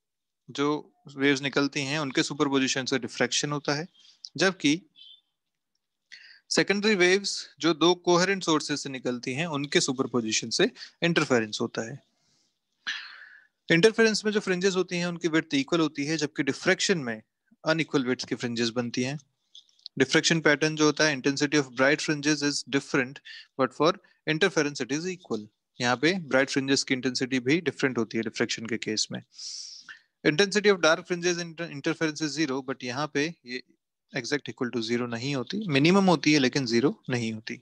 जो वेव्स निकलती हैं उनके सुपरपोजिशन से डिफ्रैक्शन होता है जबकि सेकेंडरी वेव्स जो दो कोहरेंट सोर्सेस से निकलती हैं उनके सुपरपोजिशन से इंटरफेरेंस होता है इंटरफेरेंस में जो फ्रिंजेस होती हैं उनकी विर्थ इक्वल होती है जबकि डिफ्रैक्शन में अनइक्वल विड्थ की फ्रिंजेस बनती हैं डिफ्रैक्शन पैटर्न जो होता है intensity of bright fringes is different but for interference it is equal यहाँ पे ब्राइट फ्रिंजेस की इंटेंसिटी भी डिफरेंट होती है डिफ्रैक्शन के केस में intensity of dark fringes interference is zero but यहाँ पे ये एग्जैक्ट इक्वल टू जीरो नहीं होती मिनिमम होती है लेकिन जीरो नहीं होती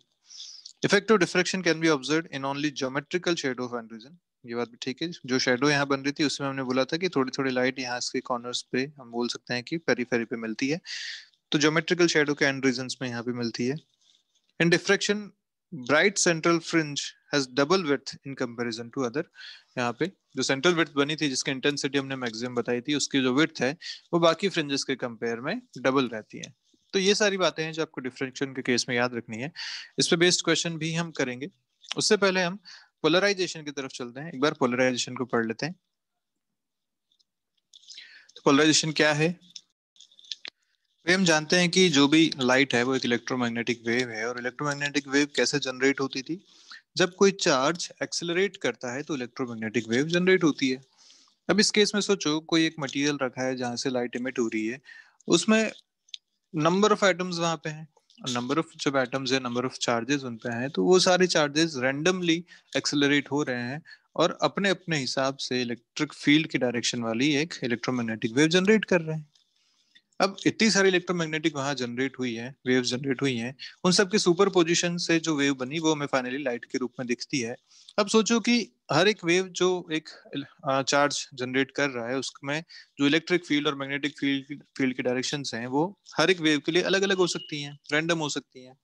of diffraction can be observe in only geometrical shadow of एंड्रोजन ये बात भी ठीक है जो शेडो यहाँ बन रही थी उसमें हमने बोला था कि थोड़ी थोड़ी लाइट यहाँ इसके कॉर्नर्स पे हम बोल सकते हैं कि पेरीफेरी पे मिलती है तो जोमेट्रिकल शेडो के एंड रीजन में यहाँ पे मिलती है in diffraction bright central fringe has double width in comparison to other यहाँ पे जो सेंट्रल विथ बनी थी जिसकी इंटेंसिटी हमने मैक्सिमम बताई थी उसकी जो विथ है वो बाकी फ्रिंजेस के कंपेयर में डबल रहती है तो ये सारी बातें हैं जो आपको डिफ्रेंशिएशन के केस में याद रखनी है इस पे बेस्ड क्वेश्चन भी हम करेंगे उससे पहले हम पोलराइजेशन की तरफ चलते हैं एक बार पोलराइजेशन को पढ़ लेते हैं तो पोलराइजेशन क्या है हम जानते हैं कि जो भी लाइट है वो एक इलेक्ट्रोमैग्नेटिक वेव है और इलेक्ट्रोमैग्नेटिक वेव कैसे जनरेट होती थी जब कोई चार्ज एक्सेलरेट करता है तो इलेक्ट्रोमैग्नेटिक वेव जनरेट होती है अब इस केस में सोचो कोई एक मटेरियल रखा है जहाँ से लाइट इमिट हो रही है उसमें नंबर ऑफ एटम्स वहां पे हैं नंबर ऑफ जब एटम्स है नंबर ऑफ चार्जेस उन पे हैं तो वो सारे चार्जेस रैंडमली एक्सेलरेट हो रहे हैं और अपने अपने हिसाब से इलेक्ट्रिक फील्ड की डायरेक्शन वाली एक इलेक्ट्रोमैग्नेटिक वेव जनरेट कर रहे हैं अब इतनी सारी इलेक्ट्रोमैग्नेटिक वहां जनरेट हुई है वेव जनरेट हुई हैं उन सब के सुपर पोजिशन से जो वेव बनी वो हमें फाइनली लाइट के रूप में दिखती है अब सोचो कि हर एक वेव जो एक चार्ज जनरेट कर रहा है उसमें जो इलेक्ट्रिक फील्ड और मैग्नेटिक फील्ड फील्ड के डायरेक्शन हैं वो हर एक वेव के लिए अलग अलग हो सकती हैं रैंडम हो सकती हैं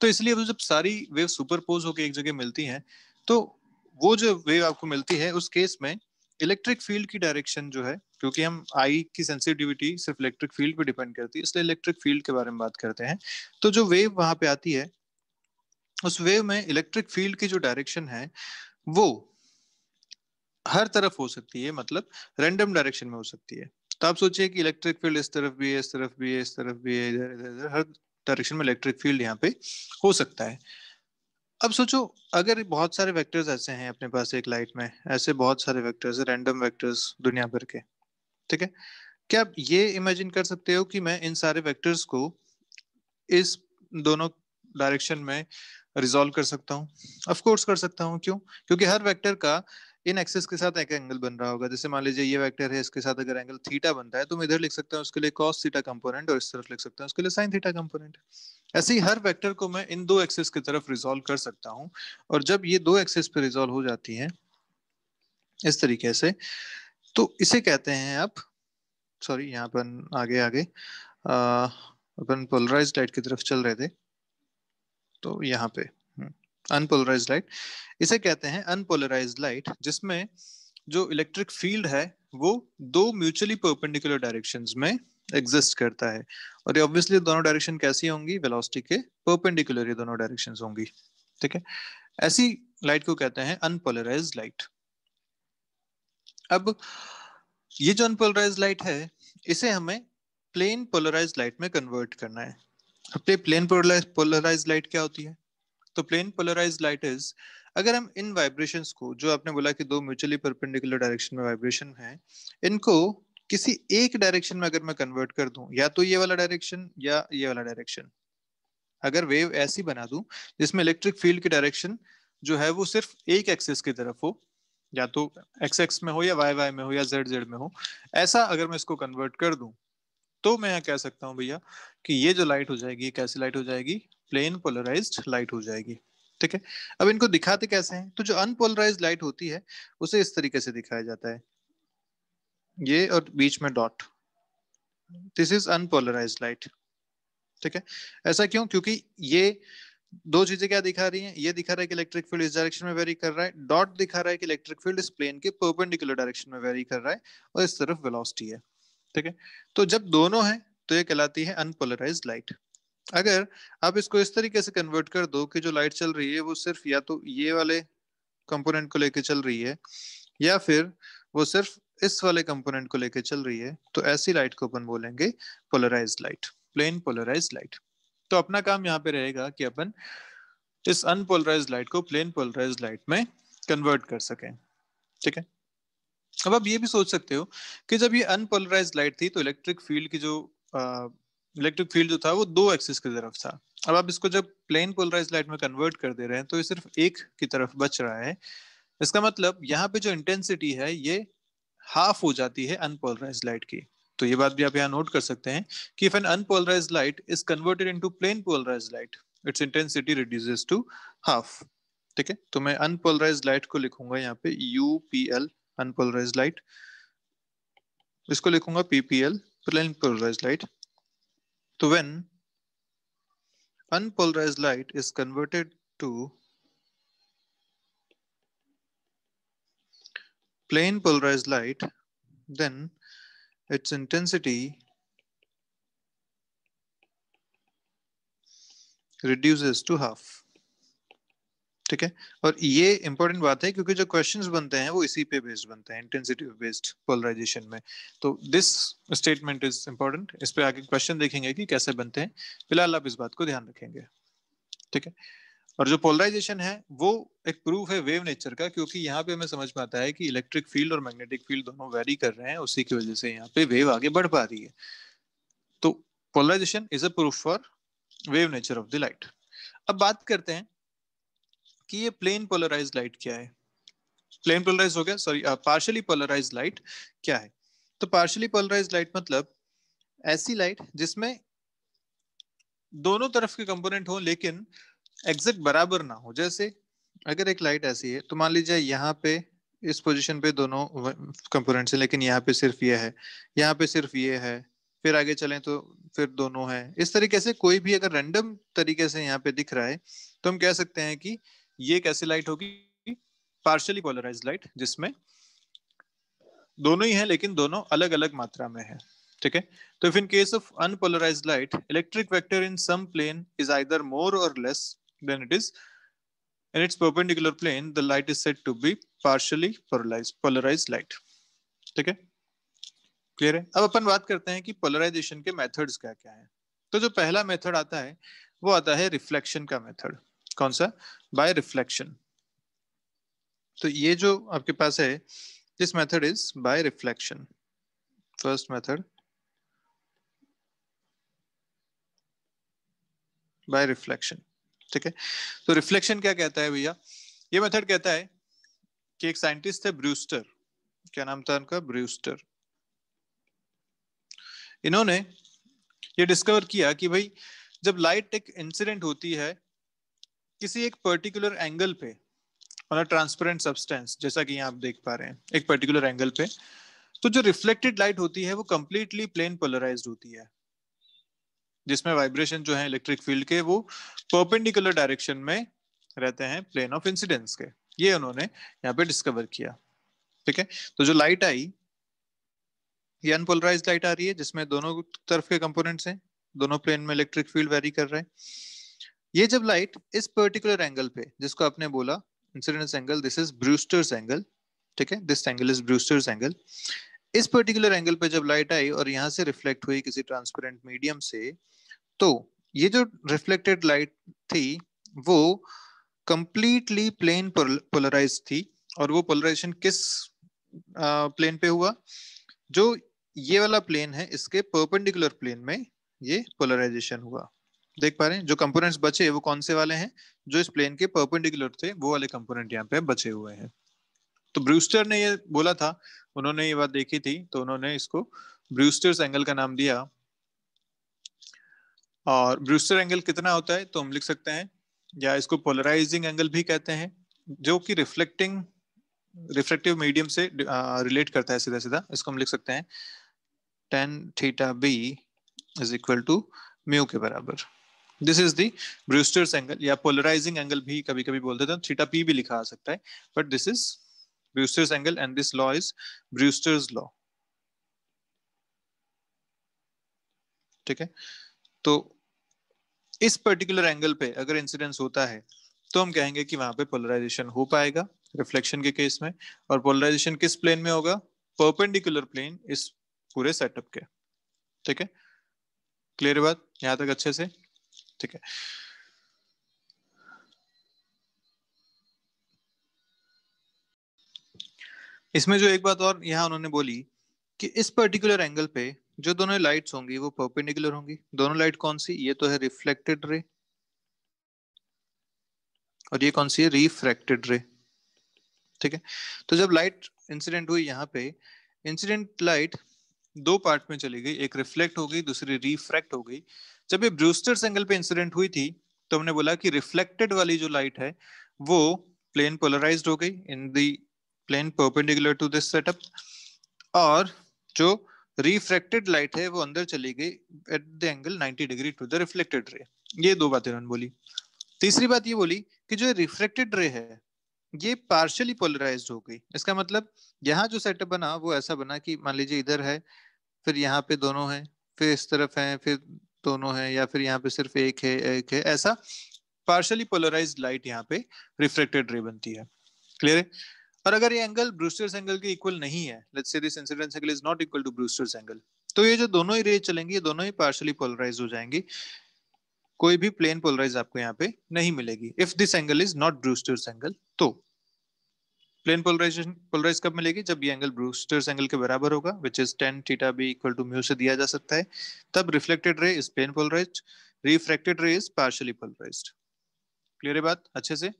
तो इसलिए अब जब सारी वेव सुपरपोज होकर एक जगह मिलती हैं तो वो जो वेव आपको मिलती है उस केस में इलेक्ट्रिक फील्ड की डायरेक्शन जो है क्योंकि हम आई की सेंसिटिविटी सिर्फ इलेक्ट्रिक फील्ड पे डिपेंड करती है इसलिए इलेक्ट्रिक फील्ड के बारे में बात करते हैं तो जो वेव वहां पे आती है उस वेव में इलेक्ट्रिक फील्ड की जो डायरेक्शन है वो हर तरफ हो सकती है मतलब रेंडम डायरेक्शन में हो सकती है तो आप सोचिए कि इलेक्ट्रिक फील्ड इस तरफ भी है इस तरफ भी है इस तरफ भी है इधर इधर इधर हर डायरेक्शन में इलेक्ट्रिक फील्ड यहाँ पे हो सकता है अब सोचो अगर बहुत सारे वेक्टर्स ऐसे हैं अपने पास एक लाइट में ऐसे बहुत सारे वेक्टर्स रैंडम वेक्टर्स दुनिया भर के ठीक है क्या आप ये इमेजिन कर सकते हो कि मैं इन सारे वेक्टर्स को इस दोनों डायरेक्शन में रिजॉल्व कर सकता हूँ ऑफकोर्स कर सकता हूँ क्यों क्योंकि हर वेक्टर का इन एक्सेस के साथ एक एंगल बन रहा होगा जैसे मान लीजिए ये वेक्टर है इसके साथ अगर एंगल थीटा बनता है तो मैं इधर लिख सकता हूँ उसके लिए कॉस थीटा कंपोनेंट और इस तरफ लिख सकता हूँ उसके लिए साइन थीटा कंपोनेंट ऐसे ही हर वेक्टर को मैं इन दो एक्सेस की तरफ रिजोल्व कर सकता हूँ और जब ये दो एक्सेस पे रिजोल्व हो जाती है इस तरीके से तो इसे कहते हैं आप सॉरी यहाँ पर आगे आगे अपन पोलराइज लाइट की तरफ चल रहे थे तो यहाँ पे अनपोलराइज लाइट इसे कहते हैं अनपोलराइज लाइट जिसमें जो इलेक्ट्रिक फील्ड है वो दो म्यूचुअली परपेंडिकुलर डायरेक्शन में एग्जिस्ट करता है और ये ऑब्वियसली दोनों डायरेक्शन कैसी होंगी वेलोसिटी के परपेंडिकुलर ये दोनों डायरेक्शन होंगी ठीक है ऐसी लाइट को कहते हैं अनपोलराइज लाइट अब ये जो अनपोलराइज लाइट है इसे हमें प्लेन पोलराइज लाइट में कन्वर्ट करना है प्लेन पोलराइज लाइट क्या होती है तो प्लेन पोलराइज लाइट इज अगर हम इन वाइब्रेशन को जो आपने बोला कि दो म्यूचुअली परपेंडिकुलर डायरेक्शन में वाइब्रेशन है इनको किसी एक डायरेक्शन में अगर मैं कन्वर्ट कर दूं या तो ये वाला डायरेक्शन या ये वाला डायरेक्शन अगर वेव ऐसी बना दूं जिसमें इलेक्ट्रिक फील्ड की डायरेक्शन जो है वो सिर्फ एक एक्सिस की तरफ हो या तो एक्स एक्स में हो या वाई वाई में हो या जेड जेड में हो ऐसा अगर मैं इसको कन्वर्ट कर दूं तो मैं यहाँ कह सकता हूँ भैया कि ये जो लाइट हो जाएगी कैसी लाइट हो जाएगी प्लेन पोलराइज लाइट हो जाएगी ठीक है अब इनको दिखाते कैसे हैं तो जो अनपोलराइज लाइट होती है उसे इस तरीके से दिखाया जाता है ये और बीच में dot this is unpolarize light ठीक है ऐसा क्यों क्योंकि ये दो चीजें क्या दिखा रही हैं ये दिखा रहा है कि इलेक्ट्रिक फील्ड इस डायरेक्शन में वेरी कर रहा है डॉट दिखा रहा है कि इलेक्ट्रिक फील्ड इस प्लेन के परपेंडिकुलर डायरेक्शन में वेरी कर रहा है और इस तरफ वेलोसिटी है ठीक है तो जब दोनों है तो ये कहलाती है अनपोलराइज लाइट अगर आप इसको इस तरीके से कन्वर्ट कर दो कि जो लाइट चल रही है वो सिर्फ या तो ये वाले कंपोनेंट को लेके चल रही है या फिर वो सिर्फ इस वाले कंपोनेंट को लेके चल रही है तो ऐसी लाइट को अपन बोलेंगे polarize light plane polarize light तो अपना काम यहाँ पे रहेगा कि अपन इस अनपोलराइज लाइट को प्लेन पोलराइज लाइट में कन्वर्ट कर सकें ठीक है अब आप ये भी सोच सकते हो कि जब ये अनपोलराइज लाइट थी तो इलेक्ट्रिक फील्ड की जो आ, इलेक्ट्रिक फील्ड जो था वो दो एक्सिस की तरफ था अब आप इसको जब प्लेन पोलराइज लाइट में कन्वर्ट कर दे रहे हैं तो ये सिर्फ एक की तरफ बच रहा है इसका मतलब यहाँ पे जो इंटेंसिटी है ये हाफ हो जाती है अनपोलराइज लाइट की तो ये बात भी आप यहाँ नोट कर सकते हैं कि if an unpolarize light is converted into plane polarize light its intensity reduces to half ठीक है तो मैं अनपोलराइज लाइट को लिखूंगा यहाँ पे U P L unpolarize light इसको लिखूंगा PPL plane polarize light So when unpolarized light is converted to plane polarized light, then its intensity reduces to half. ठीक है और ये इंपॉर्टेंट बात है क्योंकि जो क्वेश्चंस बनते हैं वो इसी पे बेस्ड बनते हैं इंटेंसिटी बेस्ड पोलराइजेशन में तो दिस स्टेटमेंट इज इंपॉर्टेंट इस पे आगे क्वेश्चन देखेंगे कि कैसे बनते हैं फिलहाल आप इस बात को ध्यान रखेंगे ठीक है और जो पोलराइजेशन है वो एक प्रूफ है वेव नेचर का क्योंकि यहाँ पे हमें समझ में आता है कि इलेक्ट्रिक फील्ड और मैग्नेटिक फील्ड दोनों वेरी कर रहे हैं उसी की वजह से यहाँ पे वेव आगे बढ़ पा रही है तो polarization is a proof for wave nature of the light अब बात करते हैं कि ये प्लेन पोलराइज लाइट क्या है प्लेन पोलराइज हो गया सॉरी पार्शली पोलराइज लाइट क्या है तो पार्शली पोलराइज लाइट मतलब ऐसी लाइट जिसमें दोनों तरफ के कंपोनेंट हो लेकिन एग्जैक्ट बराबर ना हो जैसे अगर एक लाइट ऐसी है तो मान लीजिए यहाँ पे इस पोजीशन पे दोनों कंपोनेंट्स हैं लेकिन यहाँ पे सिर्फ ये है यहाँ पे सिर्फ ये है फिर आगे चलें तो फिर दोनों है इस तरीके से कोई भी अगर रैंडम तरीके से यहाँ पे दिख रहा है तो हम कह सकते हैं कि ये एक लाइट होगी पार्शली पोलराइज लाइट जिसमें दोनों ही है लेकिन दोनों अलग अलग मात्रा में है ठीक है तो if in case of unpolarize light electric vector in some plane is either more or less than it is in its perpendicular plane the light is said to be partially polarize polarized ठीक है clear है अब अपन बात करते हैं कि polarisation के methods क्या क्या हैं तो जो पहला मेथड आता है वो आता है रिफ्लेक्शन का मेथड कौन सा बाय रिफ्लेक्शन तो ये जो आपके पास है this method is by reflection first method by reflection ठीक है तो रिफ्लेक्शन क्या कहता है भैया ये मेथड कहता है कि एक साइंटिस्ट है ब्रूस्टर क्या नाम था उनका ब्रूस्टर इन्होंने ये डिस्कवर किया कि भाई जब लाइट एक इंसिडेंट होती है किसी एक पर्टिकुलर एंगल पे मतलब ट्रांसपेरेंट सब्सटेंस जैसा कि आप देख पा रहे हैं एक पर्टिकुलर एंगल पे तो जो रिफ्लेक्टेड लाइट होती है वो कंप्लीटली प्लेन पोलराइज होती है जिसमें वाइब्रेशन जो है इलेक्ट्रिक फील्ड के वो परपेंडिकुलर डायरेक्शन में रहते हैं प्लेन ऑफ इंसिडेंस के ये उन्होंने यहाँ पे डिस्कवर किया ठीक है तो जो लाइट आई ये अनपोलराइज लाइट आ रही है जिसमें दोनों तरफ के कंपोनेंट्स हैं दोनों प्लेन में इलेक्ट्रिक फील्ड वेरी कर रहे हैं ये जब लाइट इस पर्टिकुलर एंगल पे जिसको आपने बोला incidence angle this is Brewster's angle ठीक है this angle is Brewster's angle इस पर्टिकुलर एंगल पे जब लाइट आई और यहां से रिफ्लेक्ट हुई किसी ट्रांसपेरेंट मीडियम से तो ये जो रिफ्लेक्टेड लाइट थी वो कंप्लीटली प्लेन पोलराइज थी और वो पोलराइजेशन किस प्लेन पे हुआ जो ये वाला प्लेन है इसके परपेंडिकुलर प्लेन में ये पोलराइजेशन हुआ देख पा रहे हैं जो कंपोनेंट्स बचे वो कौन से वाले हैं जो इस प्लेन के परपेंडिकुलर थे वो वाले कंपोनेंट यहाँ पे बचे हुए हैं तो ब्रूस्टर ने ये बोला था उन्होंने ये बात देखी थी तो उन्होंने इसको ब्रूस्टर्स एंगल का नाम दिया और ब्रूस्टर एंगल कितना होता है तो हम लिख सकते हैं या इसको पोलराइजिंग एंगल भी कहते हैं जो कि रिफ्लेक्टिंग रिफ्लेक्टिव मीडियम से रिलेट करता है सीधा सीधा इसको हम लिख सकते हैं tan theta b is equal to mu के बराबर this is the Brewster's angle या पोलराइजिंग एंगल भी कभी कभी बोलते थे तो थीटा पी भी लिखा आ सकता है but this is Brewster's angle and this law is Brewster's law ठीक है तो इस पर्टिकुलर एंगल पे अगर इंसिडेंस होता है तो हम कहेंगे कि वहां पे पोलराइजेशन हो पाएगा रिफ्लेक्शन के केस में और पोलराइजेशन किस प्लेन में होगा परपेंडिकुलर प्लेन इस पूरे सेटअप के ठीक है क्लियर बात यहां तक अच्छे से ठीक है इसमें जो एक बात और यहां उन्होंने बोली कि इस पर्टिकुलर एंगल पे जो दोनों लाइट्स होंगी वो परपेंडिकुलर होंगी दोनों लाइट कौन सी ये तो है रिफ्लेक्टेड रे और ये कौन सी है रिफ्रैक्टेड रे ठीक है तो जब लाइट इंसिडेंट हुई यहाँ पे इंसिडेंट लाइट दो पार्ट में चली गई एक रिफ्लेक्ट हो गई दूसरी रिफ्रैक्ट हो गई जब ये ब्रूस्टर्स एंगल पे इंसिडेंट हुई थी तो हमने बोला कि रिफ्लेक्टेड वाली जो लाइट है वो प्लेन पोलराइज हो गई in the plane perpendicular to this setup और जो रिफ्रेक्टेड लाइट है वो अंदर चली गई at the angle 90 degree to the reflected ray ये दो बातें उन्होंने बोली तीसरी बात ये बोली कि जो रिफ्रेक्टेड रे है ये पार्शियली पोलराइज हो गई इसका मतलब यहाँ जो सेटअप बना वो ऐसा बना कि मान लीजिए इधर है फिर यहाँ पे दोनों हैं फिर इस तरफ हैं फिर दोनों हैं या फिर यहाँ पे सिर्फ एक है एक है ऐसा पार्शली पोलराइज लाइट यहाँ पे रिफ्लेक्टेड रे बनती है क्लियर है और अगर ये एंगल ब्रूस्टर्स एंगल के इक्वल नहीं है let's say this incidence angle is not equal to Brewster's angle तो ये जो दोनों ही रे चलेंगी ये दोनों ही पार्शली पोलराइज हो जाएंगी कोई भी प्लेन पोलराइज आपको यहाँ पे नहीं मिलेगी if this angle is not Brewster's angle तो प्लेन पोलराइजेशन पोलराइज कब मिलेगी जब ये एंगल ब्रूस्टर्स एंगल के बराबर होगा which is tan theta b equal to mu से दिया जा सकता है तब reflected ray is plane polarize refracted ray is partially polarize clear है बात अच्छे से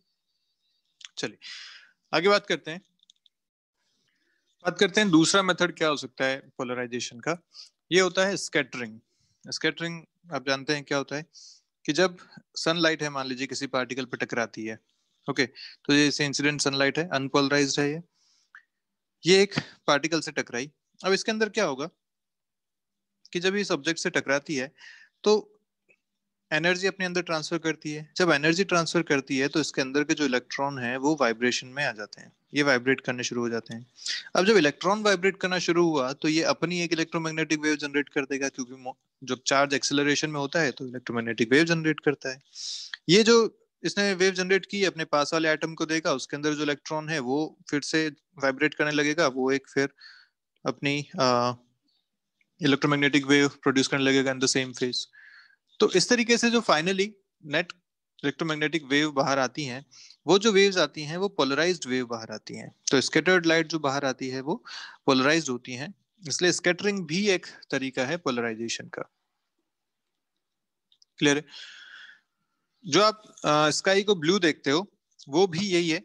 चलिए आगे बात करते हैं बात करते हैं दूसरा मेथड क्या हो सकता है पोलराइजेशन का ये होता है स्कैटरिंग स्कैटरिंग आप जानते हैं क्या होता है कि जब सनलाइट है मान लीजिए किसी पार्टिकल पर टकराती है ओके okay, तो जैसे इंसिडेंट सनलाइट है अनपोलराइज है ये ये एक पार्टिकल से टकराई अब इसके अंदर क्या होगा कि जब ये सब्जेक्ट से टकराती है तो एनर्जी अपने अंदर ट्रांसफर करती है जब एनर्जी ट्रांसफर करती है तो इसके अंदर के जो इलेक्ट्रॉन है वो वाइब्रेशन में आ जाते हैं ये वाइब्रेट करने शुरू हो जाते हैं अब जब इलेक्ट्रॉन वाइब्रेट करना शुरू हुआ तो ये अपनी एक इलेक्ट्रोमैग्नेटिक वेव जनरेट कर देगा क्योंकि जब चार्ज एक्सेलरेशन में होता है तो इलेक्ट्रोमैग्नेटिक वेव जनरेट करता है ये जो इसने वेव जनरेट की अपने पास वाले एटम को देगा उसके अंदर जो इलेक्ट्रॉन है वो फिर से वाइब्रेट करने लगेगा वो एक फिर अपनी इलेक्ट्रोमैग्नेटिक वेव प्रोड्यूस करने लगेगा इन द सेम फेज तो इस तरीके से जो फाइनली नेट इलेक्ट्रोमैग्नेटिक वेव बाहर आती हैं वो जो वेव्स आती हैं वो पोलराइज वेव बाहर आती हैं तो स्केटर्ड लाइट जो बाहर आती है वो पोलराइज होती हैं इसलिए स्केटरिंग भी एक तरीका है पोलराइजेशन का क्लियर है जो आप स्काई को ब्लू देखते हो वो भी यही है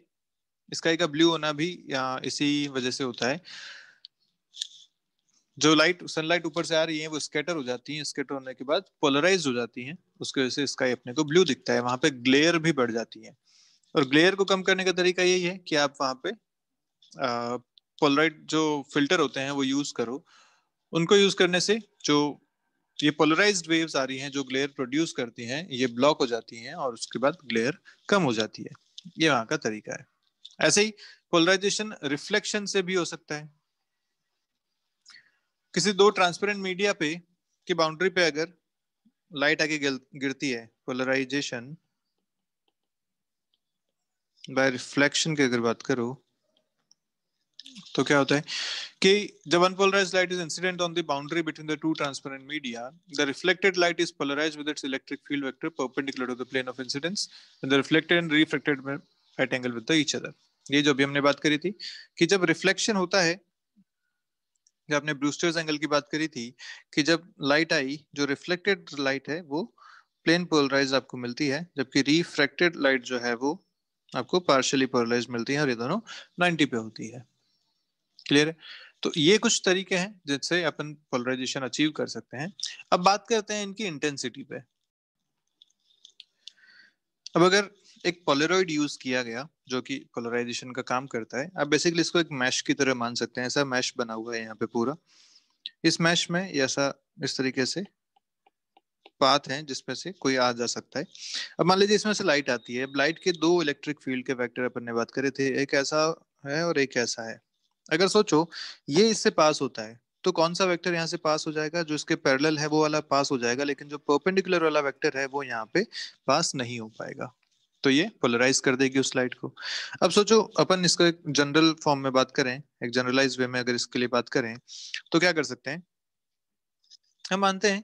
स्काई का ब्लू होना भी इसी वजह से होता है जो लाइट सनलाइट ऊपर से आ रही है वो स्केटर हो जाती है स्केटर होने के बाद पोलराइज हो जाती है उसकी वजह से स्काई अपने को ब्लू दिखता है वहां पे ग्लेयर भी बढ़ जाती है और ग्लेयर को कम करने का तरीका यही है कि आप वहां पे पोलराइड जो फिल्टर होते हैं वो यूज करो उनको यूज करने से जो तो ये पोलराइज्ड वेव्स आ रही हैं जो ग्लेयर प्रोड्यूस करती हैं ये ब्लॉक हो जाती हैं और उसके बाद ग्लेयर कम हो जाती है ये वहां का तरीका है ऐसे ही पोलराइजेशन रिफ्लेक्शन से भी हो सकता है किसी दो ट्रांसपेरेंट मीडिया पे की बाउंड्री पे अगर लाइट आगे गिरती है पोलराइजेशन बाय रिफ्लेक्शन की अगर बात करो तो क्या होता है कि जब unpolarize light is incident on the boundary between the two transparent media the reflected light is polarize with its electric field vector perpendicular to the plane of incidence and the reflected and reflected at angle with the each other ये जो अभी हमने बात करी थी कि जब reflection होता है जब आपने ब्रूस्टर्स एंगल की बात करी थी कि जब लाइट आई जो रिफ्लेक्टेड लाइट है वो प्लेन पोलराइज आपको मिलती है जबकि रिफ्रैक्टेड लाइट जो है वो आपको पार्शियली पोलराइज मिलती है और ये दोनों 90 पे होती है क्लियर है तो ये कुछ तरीके हैं जिससे अपन पोलराइजेशन अचीव कर सकते हैं अब बात करते हैं इनकी इंटेंसिटी पे अब अगर एक पोलरॉइड यूज किया गया जो कि पोलराइजेशन का काम करता है आप बेसिकली इसको एक मैश की तरह मान सकते हैं ऐसा मैश बना हुआ है यहाँ पे पूरा इस मैश में ऐसा इस तरीके से पाथ है जिसमें से कोई आ जा सकता है अब मान लीजिए इसमें से लाइट आती है लाइट के दो इलेक्ट्रिक फील्ड के फैक्टर अपन ने बात करे थे एक ऐसा है और एक ऐसा है अगर सोचो ये इससे पास होता है तो कौन सा वेक्टर यहाँ से पास हो जाएगा जो इसके पैरेलल है वो वाला पास हो जाएगा लेकिन जो परपेंडिकुलर वाला वेक्टर है वो यहाँ पे पास नहीं हो पाएगा तो ये पोलराइज कर देगी उस लाइट को अब सोचो अपन इसको एक जनरल फॉर्म में बात करें एक जनरलाइज वे में अगर इसके लिए बात करें तो क्या कर सकते हैं हम मानते हैं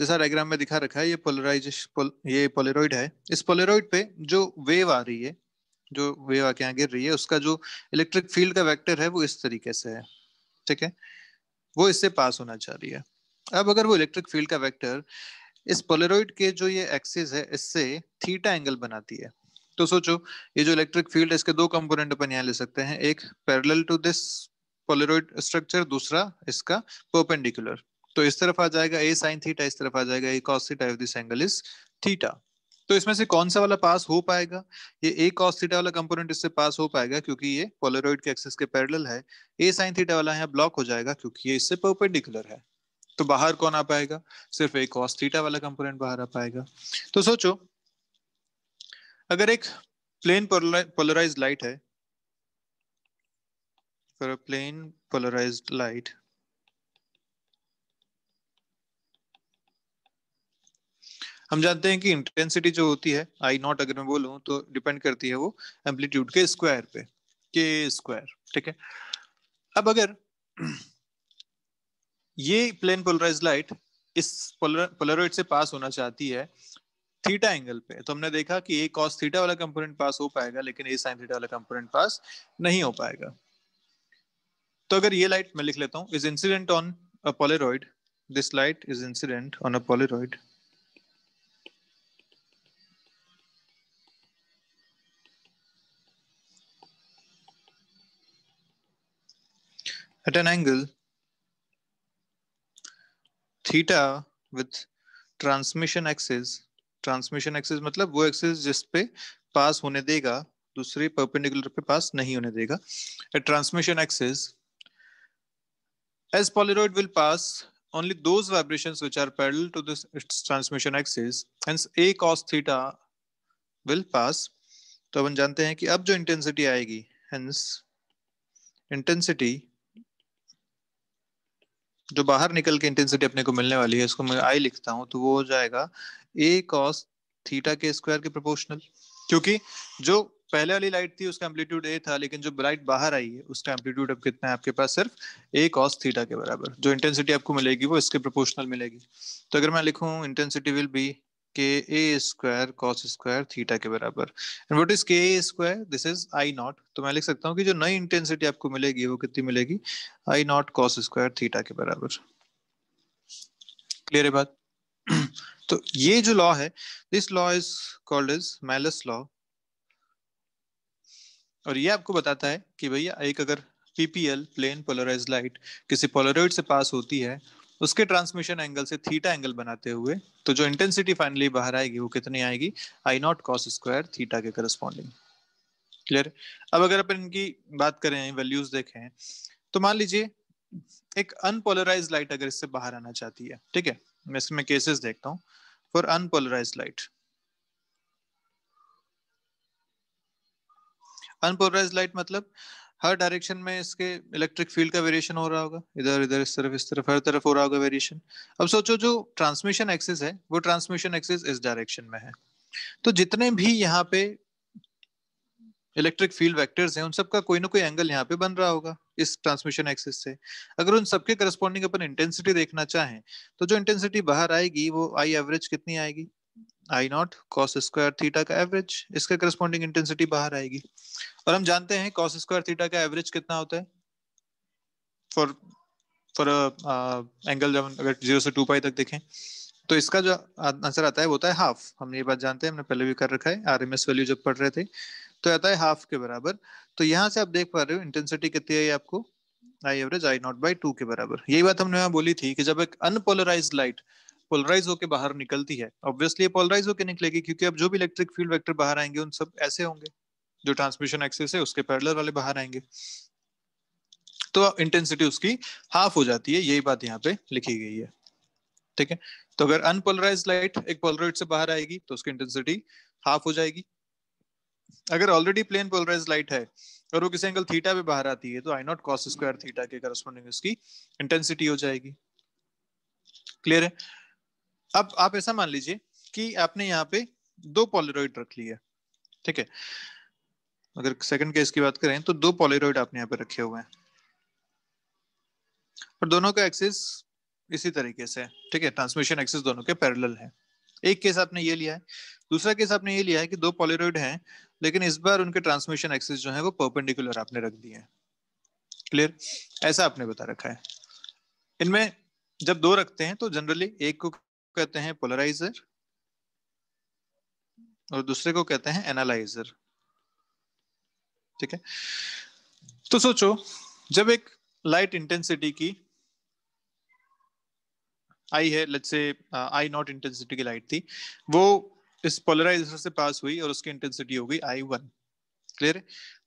जैसा डायग्राम में दिखा रखा है ये पोलराइज पोल, ये पोलेरॉइड है इस पोलेरॉइड पे जो वेव आ रही है जो वेव आके आगे गिर रही है उसका जो इलेक्ट्रिक फील्ड का वेक्टर है वो इस तरीके से है ठीक है वो इससे पास होना चाह रही है अब अगर वो इलेक्ट्रिक फील्ड का वेक्टर इस पोलेरॉइड के जो ये एक्सिस है इससे थीटा एंगल बनाती है तो सोचो ये जो इलेक्ट्रिक फील्ड है इसके दो कंपोनेंट अपन यहाँ ले सकते हैं एक parallel to this polaroid structure दूसरा इसका पोपेंडिकुलर तो इस तरफ आ जाएगा ए साइन थीटा इस तरफ आ जाएगा A cos theta of this angle is theta तो इसमें से कौन सा वाला पास हो पाएगा ये ए कॉस थीटा वाला कंपोनेंट इससे पास हो पाएगा क्योंकि ये पोलरॉइड के एक्सेस के पैरेलल है ए साइन थीटा वाला यहाँ ब्लॉक हो जाएगा क्योंकि ये इससे परपेंडिकुलर है तो बाहर कौन आ पाएगा सिर्फ ए कॉस थीटा वाला कंपोनेंट बाहर आ पाएगा तो सोचो अगर एक प्लेन पोलराइज लाइट है for a plane polarize light हम जानते हैं कि इंटेंसिटी जो होती है आई नॉट अगर मैं बोलूं तो डिपेंड करती है वो एम्पलीट्यूड के स्क्वायर पे के स्क्वायर ठीक है अब अगर ये प्लेन पोलराइज लाइट इस पोलरॉइड से पास होना चाहती है थीटा एंगल पे तो हमने देखा कि ए कॉस थीटा वाला कंपोनेंट पास हो पाएगा लेकिन ए साइन थीटा वाला कंपोनेंट पास नहीं हो पाएगा तो अगर ये लाइट मैं लिख लेता हूं is incident on a polaroid this light is incident on a polaroid at an angle theta with transmission axis transmission axis मतलब वो axis जिस पे pass होने देगा दूसरे perpendicular पे pass नहीं होने देगा at transmission axis as polaroid will pass only those vibrations which are parallel to this its transmission axis hence a cos theta will pass तो अपन जानते हैं कि अब जो इंटेंसिटी आएगी hence intensity जो बाहर निकल के इंटेंसिटी अपने को मिलने वाली है इसको मैं आई लिखता हूँ तो वो हो जाएगा ए कॉस थीटा के स्क्वायर के प्रोपोर्शनल क्योंकि जो पहले वाली लाइट थी उसका एम्पलीट्यूड ए था लेकिन जो लाइट बाहर आई है उसका एम्पलीट्यूड अब कितना है आपके पास सिर्फ ए कॉस थीटा के बराबर जो इंटेंसिटी आपको मिलेगी वो इसके प्रोपोर्शनल मिलेगी तो अगर मैं लिखूं intensity will be k A square cos square theta के बराबर and what is k A square this is I naught तो मैं लिख सकता हूँ कि जो नई इंटेंसिटी आपको मिलेगी वो कितनी मिलेगी I naught cos square theta के बराबर क्लियर है बात तो ये जो लॉ है this law is called is Malus law और ये आपको बताता है कि भैया एक अगर पीपीएल प्लेन पोलराइज लाइट किसी पोलराइड से पास होती है उसके ट्रांसमिशन एंगल से थीटा एंगल बनाते हुए तो जो इंटेंसिटी फाइनली बाहर आएगी वो कितनी आएगी I naught cos square theta के करस्पॉन्डिंग क्लियर अब अगर अपन इनकी बात करें वैल्यूज देखें तो मान लीजिए एक अनपोलराइज लाइट अगर इससे बाहर आना चाहती है ठीक है मैं इसमें केसेस देखता हूँ for unpolarize light unpolarize light मतलब हर डायरेक्शन में इसके इलेक्ट्रिक फील्ड का वेरिएशन हो रहा होगा इधर इधर इस तरफ इस तरफ हर तरफ हो रहा होगा वेरिएशन अब सोचो जो ट्रांसमिशन एक्सिस है वो ट्रांसमिशन एक्सिस इस डायरेक्शन में है तो जितने भी यहाँ पे इलेक्ट्रिक फील्ड वेक्टर्स हैं उन सबका कोई ना कोई एंगल यहाँ पे बन रहा होगा इस ट्रांसमिशन एक्सिस से अगर उन सबके करस्पॉन्डिंग अपन इंटेंसिटी देखना चाहें तो जो इंटेंसिटी बाहर आएगी वो आई एवरेज कितनी आएगी I naught cos square theta का एवरेज इसके करस्पॉन्डिंग इंटेंसिटी बाहर आएगी और हम जानते हैं कॉस स्क्वायर थीटा का एवरेज कितना होता है फॉर फॉर एंगल जब अगर जीरो से टू पाई तक देखें तो इसका जो आंसर आता है वो होता है हाफ हम ये बात जानते हैं हमने पहले भी कर रखा है आर वैल्यू जब पढ़ रहे थे तो आता है हाफ के बराबर तो यहाँ से आप देख पा रहे हो इंटेंसिटी कितनी है आपको I average I naught by two के बराबर यही बात हमने यहाँ बोली थी कि जब एक अनपोलराइज लाइट पोलराइज होकर बाहर निकलती है ऑब्वियसली पोलराइज होकर निकलेगी क्योंकि अब जो भी इलेक्ट्रिक फील्ड वेक्टर बाहर आएंगे उन सब ऐसे होंगे जो ट्रांसमिशन एक्सेस है उसके पैरेलल वाले बाहर आएंगे तो इंटेंसिटी उसकी हाफ हो जाती है यही बात यहाँ पे लिखी गई है ठीक है तो अगर अनपोलराइज लाइट एक पोलराइड से बाहर आएगी तो उसकी इंटेंसिटी हाफ हो जाएगी अगर ऑलरेडी प्लेन पोलराइज लाइट है और वो किसी एंगल थीटा पे बाहर आती है तो I naught cos square theta के करस्पॉन्डिंग उसकी इंटेंसिटी हो जाएगी क्लियर है अब आप ऐसा मान लीजिए कि आपने यहाँ पे दो पॉलेरॉइड रख लिया ठीक है अगर सेकंड केस की बात करें तो दो पॉलेरॉइड आपने यहाँ पे रखे हुए हैं और दोनों का एक्सिस इसी तरीके से ठीक है ट्रांसमिशन एक्सिस दोनों के पैरेलल है एक केस आपने ये लिया है दूसरा केस आपने ये लिया है कि दो पॉलेरॉइड हैं लेकिन इस बार उनके ट्रांसमिशन एक्सिस जो है वो परपेंडिकुलर आपने रख दिए हैं क्लियर ऐसा आपने बता रखा है इनमें जब दो रखते हैं तो जनरली एक को कहते हैं पोलराइजर और दूसरे को कहते हैं एनालाइजर ठीक है तो सोचो जब एक लाइट इंटेंसिटी की आई है let's say I naught intensity की लाइट थी वो इस पोलराइजर से पास हुई और उसकी इंटेंसिटी हो गई आई वन क्लियर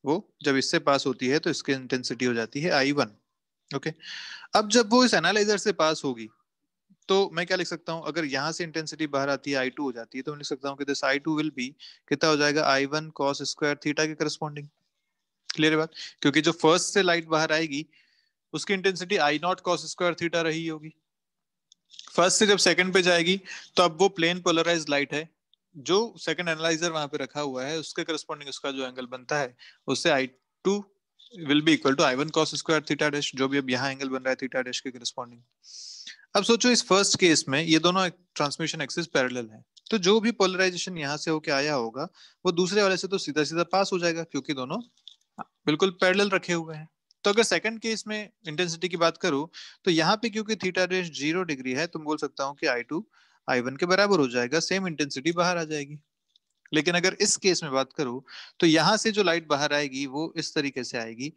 वो जब इससे पास होती है तो इसकी इंटेंसिटी हो जाती है आई वन ओके अब जब वो इस एनालाइजर से पास होगी तो मैं क्या लिख सकता हूँ अगर यहाँ से इंटेंसिटी बाहर आती है आई टू हो जाती है तो मैं लिख सकता हूँ कि this I two will be कितना हो जाएगा I one cos square theta के करस्पॉन्डिंग क्लियर बात क्योंकि जो फर्स्ट से लाइट बाहर आएगी उसकी intensity I naught cos square theta रही होगी फर्स्ट से जब सेकंड पे जाएगी तो अब वो प्लेन पोलराइज लाइट है जो सेकंड एनालाइजर वहां पे रखा हुआ है उसके करस्पॉन्डिंग उसका जो एंगल बनता है उससे I two will be equal to I one cos square theta dash जो भी अब यहाँ एंगल बन रहा है थीटा डैश के करस्पॉन्डिंग अब सोचो इस फर्स्ट केस में ये दोनों ट्रांसमिशन एक्सिस पैरेलल है तो जो भी पोलराइजेशन यहाँ से होके आया होगा वो दूसरे वाले से तो सीधा सीधा पास हो जाएगा क्योंकि दोनों बिल्कुल पैरेलल रखे हुए हैं तो अगर सेकंड केस में इंटेंसिटी की बात करूं तो यहाँ पे क्योंकि थीटा रेंज जीरो डिग्री है तो बोल सकता हूँ कि आई टू आई वन के बराबर हो जाएगा सेम इंटेंसिटी बाहर आ जाएगी लेकिन अगर इस केस में बात करूं तो यहाँ से जो लाइट बाहर आएगी वो इस तरीके से आएगी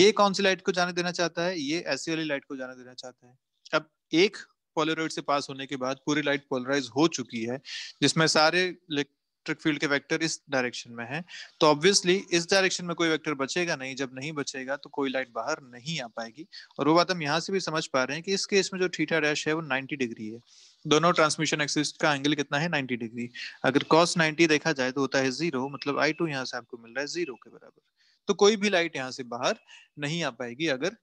ये कौन सी लाइट को जाने देना चाहता है ये ऐसी वाली लाइट को जाने देना चाहता है अब एक पोलरॉइड से पास होने के बाद पूरी लाइट पोलराइज हो चुकी है जिसमें सारे इलेक्ट्रिक फील्ड के वेक्टर इस डायरेक्शन में हैं तो ऑब्वियसली इस डायरेक्शन में कोई वेक्टर बचेगा नहीं जब नहीं बचेगा तो कोई लाइट बाहर नहीं आ पाएगी और वो बात हम यहाँ से भी समझ पा रहे हैं कि इस केस में जो थीटा डैश है वो 90 डिग्री है दोनों ट्रांसमिशन एक्सिस का एंगल कितना है 90 डिग्री अगर कॉस 90 देखा जाए तो होता है जीरो मतलब आई टू यहाँ से आपको मिल रहा है जीरो के बराबर तो कोई भी लाइट यहाँ से बाहर नहीं आ पाएगी अगर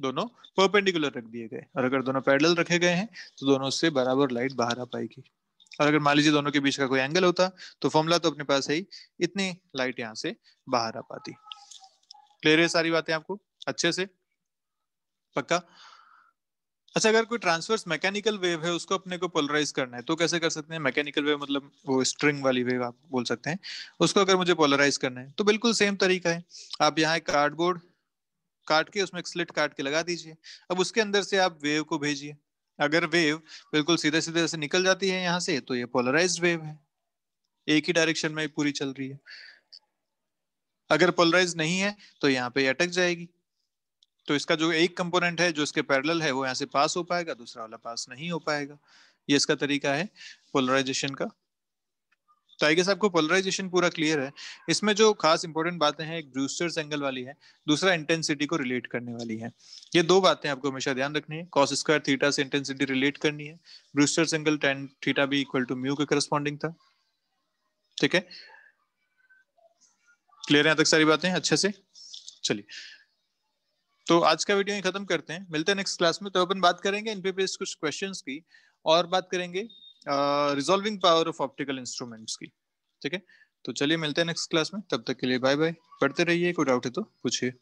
दोनों परपेंडिकुलर रख दिए गए और अगर दोनों पैडल रखे गए हैं तो दोनों से बराबर लाइट बाहर आ पाएगी और अगर मान लीजिए दोनों के बीच का कोई एंगल होता तो फॉर्मूला तो अपने पास है ही इतनी लाइट यहाँ से बाहर आ पाती क्लियर है सारी बातें आपको अच्छे से पक्का अच्छा अगर कोई ट्रांसवर्स मैकेनिकल वेव है उसको अपने को पोलराइज करना है तो कैसे कर सकते हैं मैकेनिकल वेव मतलब वो स्ट्रिंग वाली वेव आप बोल सकते हैं उसको अगर मुझे पोलराइज करना है तो बिल्कुल सेम तरीका है आप यहाँ एक कार्डबोर्ड काट के उसमें एक स्लिट काट के लगा दीजिए अब उसके अंदर से आप वेव को भेजिए अगर वेव बिल्कुल सीधे सीधे से निकल जाती है यहाँ से तो ये पोलराइज वेव है एक ही डायरेक्शन में पूरी चल रही है अगर पोलराइज नहीं है तो यहाँ पे अटक जाएगी तो इसका जो एक कंपोनेंट है जो इसके पैरेलल है वो यहाँ से पास हो पाएगा दूसरा वाला पास नहीं हो पाएगा ये इसका तरीका है पोलराइजेशन का तो आई गेस आपको पोलराइजेशन पूरा क्लियर है इसमें जो खास इंपॉर्टेंट बातें हैं एक ब्रूस्टर्स एंगल वाली है दूसरा इंटेंसिटी को रिलेट करने वाली है ये दो बातें आपको हमेशा ध्यान रखनी है कॉस स्क्वायर थीटा से इंटेंसिटी रिलेट करनी है ब्रूस्टर्स एंगल टेन थीटा भी इक्वल टू म्यू के करस्पॉन्डिंग था ठीक है क्लियर है यहाँ तक सारी बातें अच्छे से चलिए तो आज का वीडियो ही खत्म करते हैं मिलते हैं नेक्स्ट क्लास में तो अपन बात करेंगे इन पे कुछ क्वेश्चंस की और बात करेंगे resolving power of optical instruments की ठीक है तो चलिए मिलते हैं नेक्स्ट क्लास में तब तक के लिए बाय बाय पढ़ते रहिए कोई डाउट है तो पूछिए